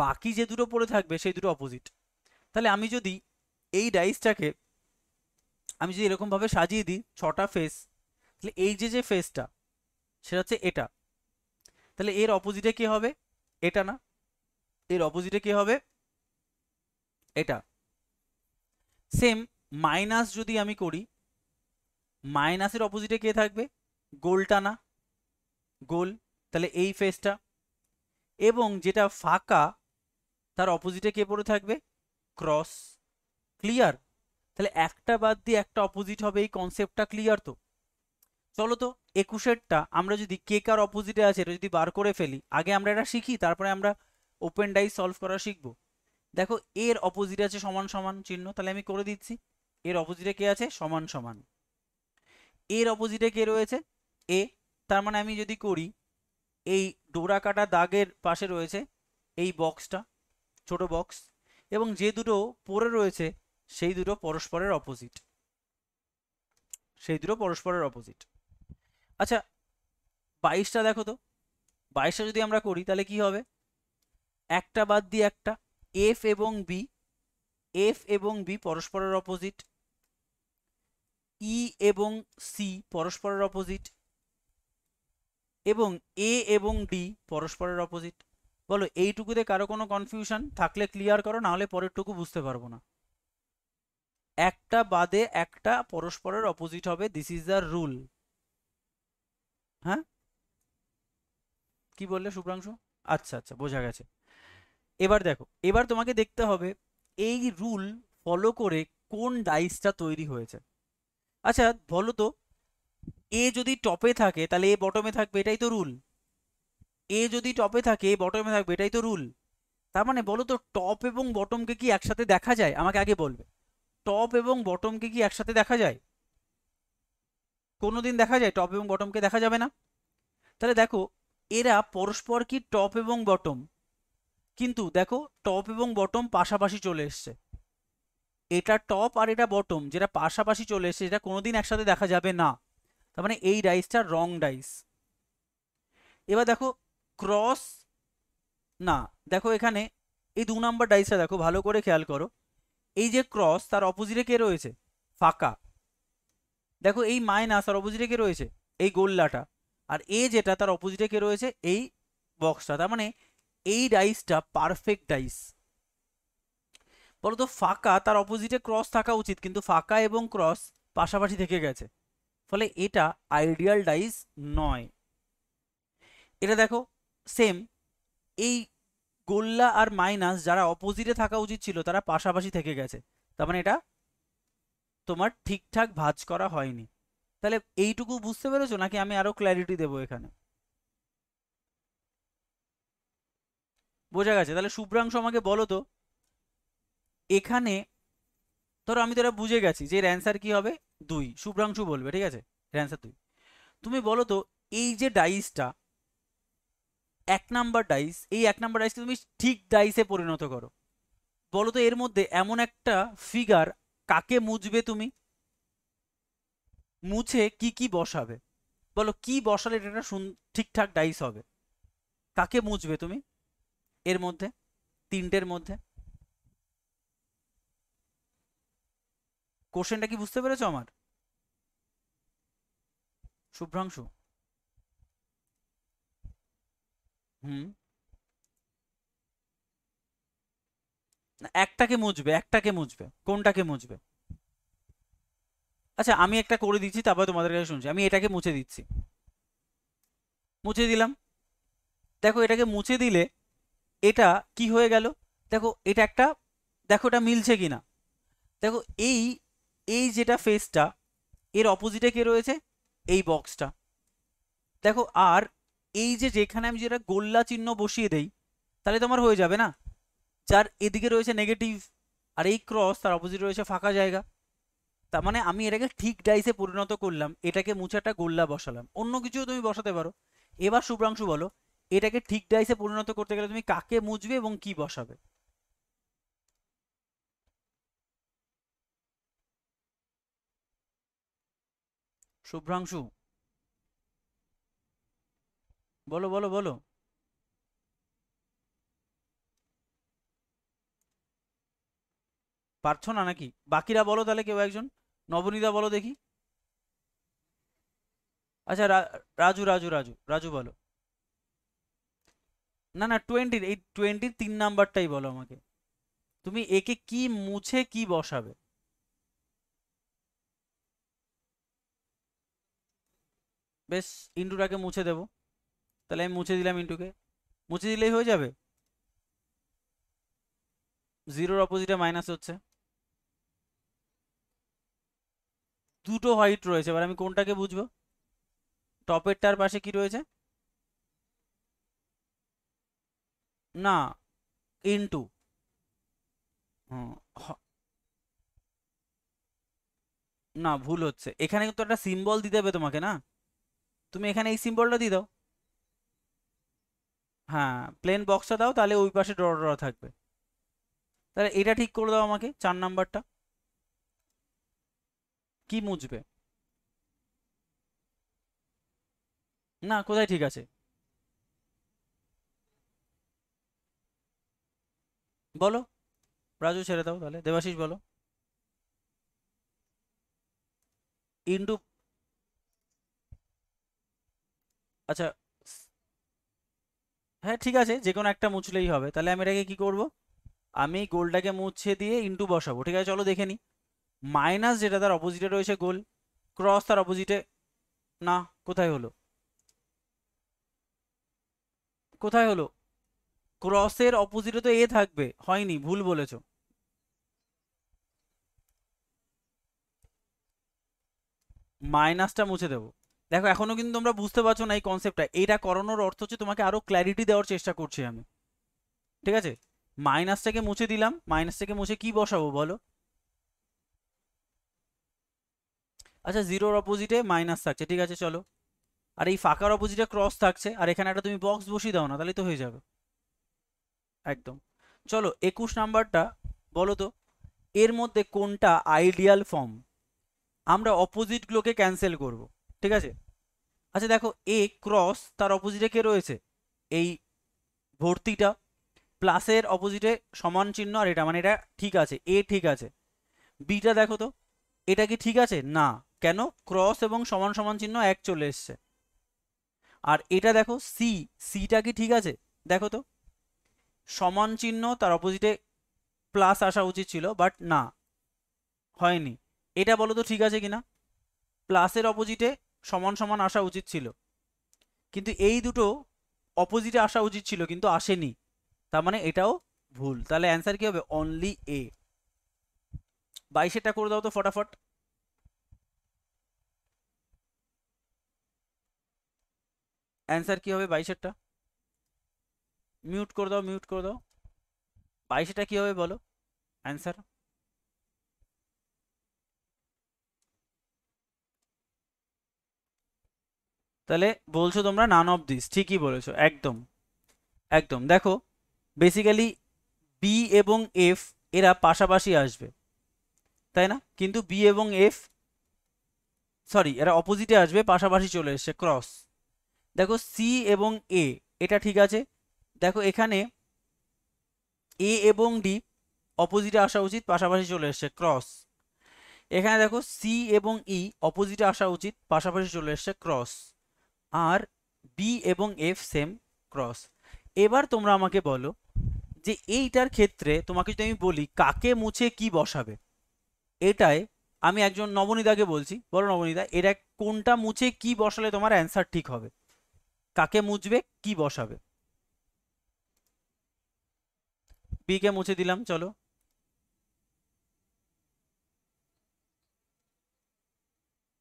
বাকি যে দুটো পড়ে থাকবে সেই দুটো অপোজিট তাহলে আমি যদি এই ডাইসটাকে আমি যদি এরকমভাবে সাজিয়ে দিই ছটা ফেস তাহলে এই যে যে ফেসটা সেটা হচ্ছে এটা তাহলে এর অপোজিটে কি হবে এটা না এর অপোজিটে কি হবে এটা সেম মাইনাস যদি আমি করি মাইনাসের অপোজিটে কে থাকবে গোলটা না গোল তাহলে এই ফেসটা এবং যেটা ফাঁকা তার অপোজিটে কে পড়ে থাকবে ক্রস ক্লিয়ার তাহলে একটা বাদ দিয়ে একটা অপোজিট হবে এই কনসেপ্টটা ক্লিয়ার তো চলো তো একুশেরটা আমরা যদি কে কার অপোজিটে আছে এটা যদি বার করে ফেলি আগে আমরা এটা শিখি তারপরে আমরা ওপেন ডাই সলভ করা শিখব দেখো এর অপোজিট আছে সমান সমান চিহ্ন তাহলে আমি করে দিচ্ছি এর অপোজিটে কে আছে সমান সমান এর অপোজিটে কে রয়েছে এ তার মানে আমি যদি করি এই ডোরা কাটা দাগের পাশে রয়েছে এই বক্সটা ছোট বক্স এবং যে দুটো পরে রয়েছে সেই দুটো পরস্পরের অপোজিট সেই দুটো পরস্পরের অপোজিট আচ্ছা বাইশটা দেখো তো বাইশটা যদি আমরা করি তাহলে কি হবে একটা বাদ দিয়ে একটা এফ এবং বি এফ এবং বি পরস্পরের অপোজিট ই e এবং সি পরস্পরের অপোজিট এবং এ এবং ডি পরস্পরের অপোজিট বলো এইটুকুতে কারো কোনো কনফিউশন থাকলে ক্লিয়ার করো নাহলে পরেরটুকু বুঝতে পারবো না একটা বাদে একটা পরস্পরের অপোজিট হবে দিস ইজ দ্য রুল হ্যাঁ কি বললে শুভ্রাংশু আচ্ছা আচ্ছা বোঝা গেছে এবার দেখো এবার তোমাকে দেখতে হবে এই রুল ফলো করে কোন ডাইসটা তৈরি হয়েছে আচ্ছা বলো তো এ যদি টপে থাকে তাহলে এ বটমে থাকবে এটাই তো রুল এ যদি টপে থাকে এ বটমে থাকবে এটাই তো রুল তার মানে বলো তো টপ এবং বটমকে কি একসাথে দেখা যায় আমাকে আগে বলবে টপ এবং বটমকে কি একসাথে দেখা যায় কোনো দিন দেখা যায় টপ এবং বটমকে দেখা যাবে না তাহলে দেখো এরা পরস্পর কি টপ এবং বটম কিন্তু দেখো টপ এবং বটম পাশাপাশি চলে এসছে এটা টপ আর এটা বটম যেটা পাশাপাশি চলে এসছে এটা কোনোদিন একসাথে দেখা যাবে না তার মানে এই ডাইসটা রং ডাইস এবার দেখো ক্রস না দেখো এখানে এই দু নাম্বার ডাইসটা দেখো ভালো করে খেয়াল করো এই যে ক্রস তার অপোজিটে কে রয়েছে ফাঁকা দেখো এই মাইনাস আর অপোজিটে কে রয়েছে এই গোল্লাটা আর এ যেটা তার অপোজিটে কে রয়েছে এই বক্সটা তার মানে এই ডাইসটা পারফেক্ট ডাইস বলতো ফাঁকা তার অপোজিটে ক্রস থাকা উচিত কিন্তু ফাঁকা এবং ক্রস পাশাপাশি থেকে গেছে ফলে এটা আইডিয়াল ডাইস নয় এটা দেখো সেম এই গোল্লা আর মাইনাস যারা অপোজিটে থাকা উচিত ছিল তারা পাশাপাশি থেকে গেছে তার মানে এটা তোমার ঠিকঠাক ভাজ করা হয়নি তাহলে এইটুকু বুঝতে পেরেছো নাকি আমি আরো ক্ল্যারিটি দেবো এখানে বোঝা গেছে তাহলে শুভ্রাংশ আমাকে বলো তো এখানে ধরো আমি তো বুঝে গেছি যে র্যান্সার কি হবে দুই শুভ্রাংশু বলবে ঠিক আছে র্যান্সার দুই তুমি বলো তো এই যে ডাইসটা এক নাম্বার ডাইস এই এক নাম্বার ডাইসকে তুমি ঠিক ডাইসে পরিণত করো বলো তো এর মধ্যে এমন একটা ফিগার কাকে মুছবে তুমি মুছে কি কি বসাবে বলো কি বসালে এটা ঠিকঠাক ডাইস হবে কাকে মুছবে তুমি এর মধ্যে তিনটের মধ্যে কোশ্চেনটা কি বুঝতে পেরেছো আমার শুভ্রাংশু হুম একটাকে মুছবে একটাকে মুছবে কোনটাকে মুছবে আচ্ছা আমি একটা করে দিচ্ছি তারপর তোমাদের কাছে শুনছি আমি এটাকে মুছে দিচ্ছি মুছে দিলাম দেখো এটাকে মুছে দিলে এটা কি হয়ে গেল দেখো এটা একটা দেখো এটা মিলছে কি না দেখো এই এই যেটা ফেসটা এর অপোজিটে কে রয়েছে এই বক্সটা দেখো আর এই যে যেখানে আমি যেটা গোল্লা চিহ্ন বসিয়ে দেই তাহলে তোমার হয়ে যাবে না যার এদিকে রয়েছে নেগেটিভ আর এই ক্রস তার অপোজিট রয়েছে ফাঁকা জায়গা তার মানে আমি এটাকে ঠিক ডাইসে পরিণত করলাম এটাকে মুছে একটা গোল্লা বসালাম অন্য কিছুও তুমি বসাতে পারো এবার শুভ্রাংশু বলো এটাকে ঠিক ডাইসে পরিণত করতে গেলে তুমি কাকে মুছবে এবং কি বসাবে শুভ্রাংশু বলো বলো বলো পারছো না নাকি বাকিরা বলো তাহলে কেউ একজন নবনীতা বলো দেখি আচ্ছা রাজু রাজু রাজু রাজু বলো না না টোয়েন্টির এই টোয়েন্টির তিন নাম্বারটাই বলো আমাকে তুমি একে কি মুছে কি বসাবে বেশ ইন্টুটাকে মুছে দেব তাহলে আমি মুছে দিলাম ইন্টুকে মুছে দিলেই হয়ে যাবে জিরোর অপোজিটে মাইনাস হচ্ছে দুটো হোয়াইট রয়েছে এবার আমি কোনটাকে বুঝবো টপেরটার পাশে কি রয়েছে না ইনটু না ভুল হচ্ছে এখানে কিন্তু একটা সিম্বল দিতে হবে তোমাকে না তুমি এখানে এই সিম্বলটা দিয়ে দাও হ্যাঁ প্লেন বক্সটা দাও তাহলে ওই পাশে ড্র ড্র থাকবে তাহলে এটা ঠিক করে দাও আমাকে চার নাম্বারটা কি মুছবে না কোথায় ঠিক আছে বলো রাজু ছেড়ে দাও তাহলে দেবাশিস বলো ইন্ডু আচ্ছা হ্যাঁ ঠিক আছে যে কোনো একটা মুছলেই হবে তাহলে আমি এটাকে কি করব আমি গোলটাকে মুছে দিয়ে ইন্টু বসাবো ঠিক আছে চলো দেখে নিই মাইনাস যেটা তার অপোজিটে রয়েছে গোল ক্রস তার অপোজিটে না কোথায় হলো কোথায় হলো ক্রসের অপোজিটে তো এ থাকবে হয়নি ভুল বলেছো মাইনাসটা মুছে দেবো দেখো এখনো কিন্তু তোমরা বুঝতে পারছো না এই কনসেপ্টটা এটা করানোর অর্থ হচ্ছে তোমাকে আরো ক্ল্যারিটি দেওয়ার চেষ্টা করছি আমি ঠিক আছে মাইনাসটাকে মুছে দিলাম মাইনাসটাকে মুছে কি বসাবো বলো আচ্ছা জিরোর অপোজিটে মাইনাস থাকছে ঠিক আছে চলো আর এই ফাঁকার অপোজিটে ক্রস থাকছে আর এখানে একটা তুমি বক্স বসিয়ে দাও না তাহলে তো হয়ে যাবে একদম চলো একুশ নাম্বারটা বলো তো এর মধ্যে কোনটা আইডিয়াল ফর্ম আমরা অপোজিটগুলোকে ক্যান্সেল করব ঠিক আছে আচ্ছা দেখো এ ক্রস তার অপোজিটে কে রয়েছে এই ভর্তিটা প্লাসের অপোজিটে সমান চিহ্ন আর এটা মানে এটা ঠিক আছে এ ঠিক আছে বিটা দেখো তো এটা কি ঠিক আছে না কেন ক্রস এবং সমান সমান চিহ্ন এক চলে এসছে আর এটা দেখো সি সিটা কি ঠিক আছে দেখো তো সমান চিহ্ন তার অপোজিটে প্লাস আসা উচিত ছিল বাট না হয়নি এটা বলো তো ঠিক আছে কিনা প্লাসের অপোজিটে সমান সমান আসা উচিত ছিল কিন্তু এই দুটো অপোজিটে আসা উচিত ছিল কিন্তু আসেনি তার মানে এটাও ভুল তাহলে অ্যান্সার কি হবে অনলি এ বাইশেরটা করে দাও তো ফটাফট অ্যান্সার কি হবে বাইশেরটা মিউট করে দাও মিউট করে দাও বাইশেটা কি হবে বলো অ্যান্সার তাহলে বলছো তোমরা নান অফ দিস ঠিকই বলেছো একদম একদম দেখো বেসিক্যালি বি এবং এফ এরা পাশাপাশি আসবে তাই না কিন্তু বি এবং এফ সরি এরা অপোজিটে আসবে পাশাপাশি চলে এসছে ক্রস দেখো সি এবং এ এটা ঠিক আছে দেখো এখানে এ এবং ডি অপোজিটে আসা উচিত পাশাপাশি চলে এসছে ক্রস এখানে দেখো সি এবং ই e অপোজিটে আসা উচিত পাশাপাশি চলে এসছে ক্রস আর বি এবং এফ সেম ক্রস এবার তোমরা আমাকে বলো যে এইটার ক্ষেত্রে তোমাকে যদি আমি বলি কাকে মুছে কি বসাবে এটায় আমি একজন নবনীতাকে বলছি বলো নবনীতা এটা কোনটা মুছে কি বসালে তোমার অ্যান্সার ঠিক হবে কাকে মুছবে কি বসাবে বি কে মুছে দিলাম চলো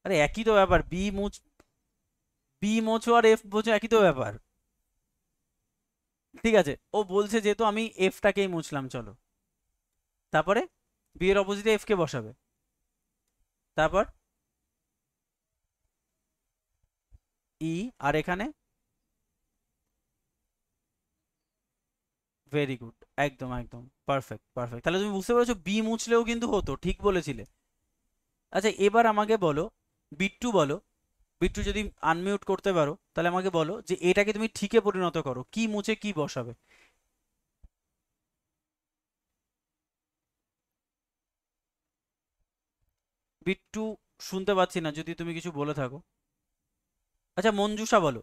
আরে একই তো ব্যাপার বি মুছ বি মোছো আর এফ মোছো একই তো ব্যাপার ঠিক আছে ও বলছে যেহেতু আমি এফটাকেই মুছলাম চলো তারপরে বি এর অপোজিটে এফ কে বসাবে তারপর ই e আর এখানে ভেরি গুড একদম একদম পারফেক্ট পারফেক্ট তাহলে তুমি বুঝতে পেরেছো বি মুছলেও কিন্তু হতো ঠিক বলেছিলে আচ্ছা এবার আমাকে বলো বিট্টু বলো বিট্টু যদি আনমিউট করতে পারো তাহলে আমাকে বলো যে এটাকে তুমি ঠিকে পরিণত করো কি মুছে কি বসাবে বিট্টু শুনতে পাচ্ছি না যদি তুমি কিছু বলে থাকো আচ্ছা মঞ্জুষা বলো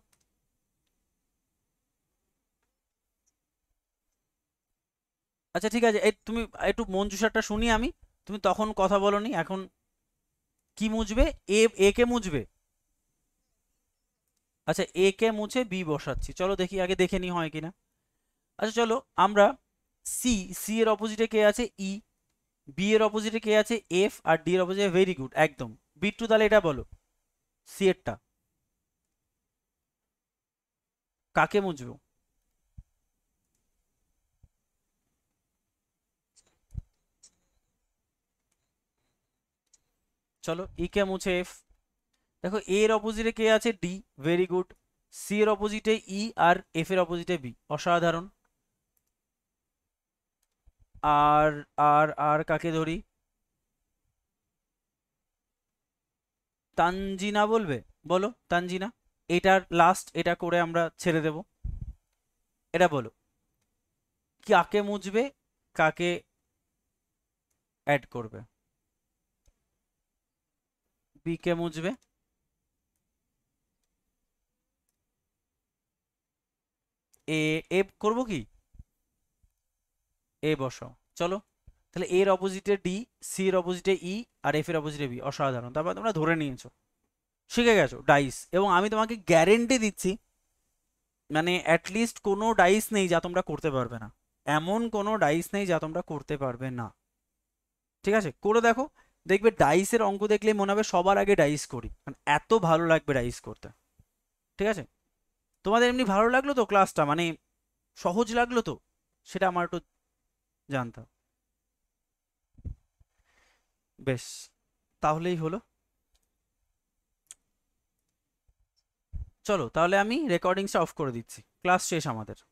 আচ্ছা ঠিক আছে এই তুমি একটু মঞ্জুষারটা শুনি আমি তুমি তখন কথা বলনি এখন কি মুছবে এ এ কে মুছবে আচ্ছা এ কে মুছে বি বসাচ্ছি চলো দেখি আগে দেখে নি হয় কিনা আচ্ছা চলো আমরা সি সি এর অপোজিটে কে আছে ই বি এর অপোজিটে কে আছে এফ আর ডি এর অপোজিটে ভেরি গুড একদম টু তাহলে এটা বলো সি এরটা কাকে মুছবো চলো ই e কে মুছে এফ দেখো এ এর অপোজিটে কে আছে ডি ভেরি গুড সি এর অপোজিটে ই e আর এফ এর অপোজিটে বি অসাধারণ আর আর আর কাকে ধরি তানজিনা বলবে বলো তানজিনা এটার লাস্ট এটা করে আমরা ছেড়ে দেব এটা বলো কাকে মুছবে কাকে অ্যাড করবে বি কে মুজবে এ এ করব কি এ বসাও চলো তাহলে এর অপোজিটে ডি সি এর অপোজিটে ই e আর এফ এর অপোজিটে বি অসাধারণ তারপর তোমরা ধরে নিয়েছো শিখে গেছো ডাইস এবং আমি তোমাকে গ্যারেন্টি দিচ্ছি মানে অ্যাটলিস্ট কোনো ডাইস নেই যা তোমরা করতে পারবে না এমন কোনো ডাইস নেই যা তোমরা করতে পারবে না ঠিক আছে করে দেখো দেখবে ডাইসের অঙ্ক দেখলে মনে হবে সবার আগে ডাইস করি মানে এত ভালো লাগবে ডাইস করতে ঠিক আছে তোমাদের এমনি ভালো লাগলো তো ক্লাসটা মানে সহজ লাগলো তো সেটা আমার একটু জানতাম বেশ তাহলেই হলো চলো তাহলে আমি রেকর্ডিংসটা অফ করে দিচ্ছি ক্লাস শেষ আমাদের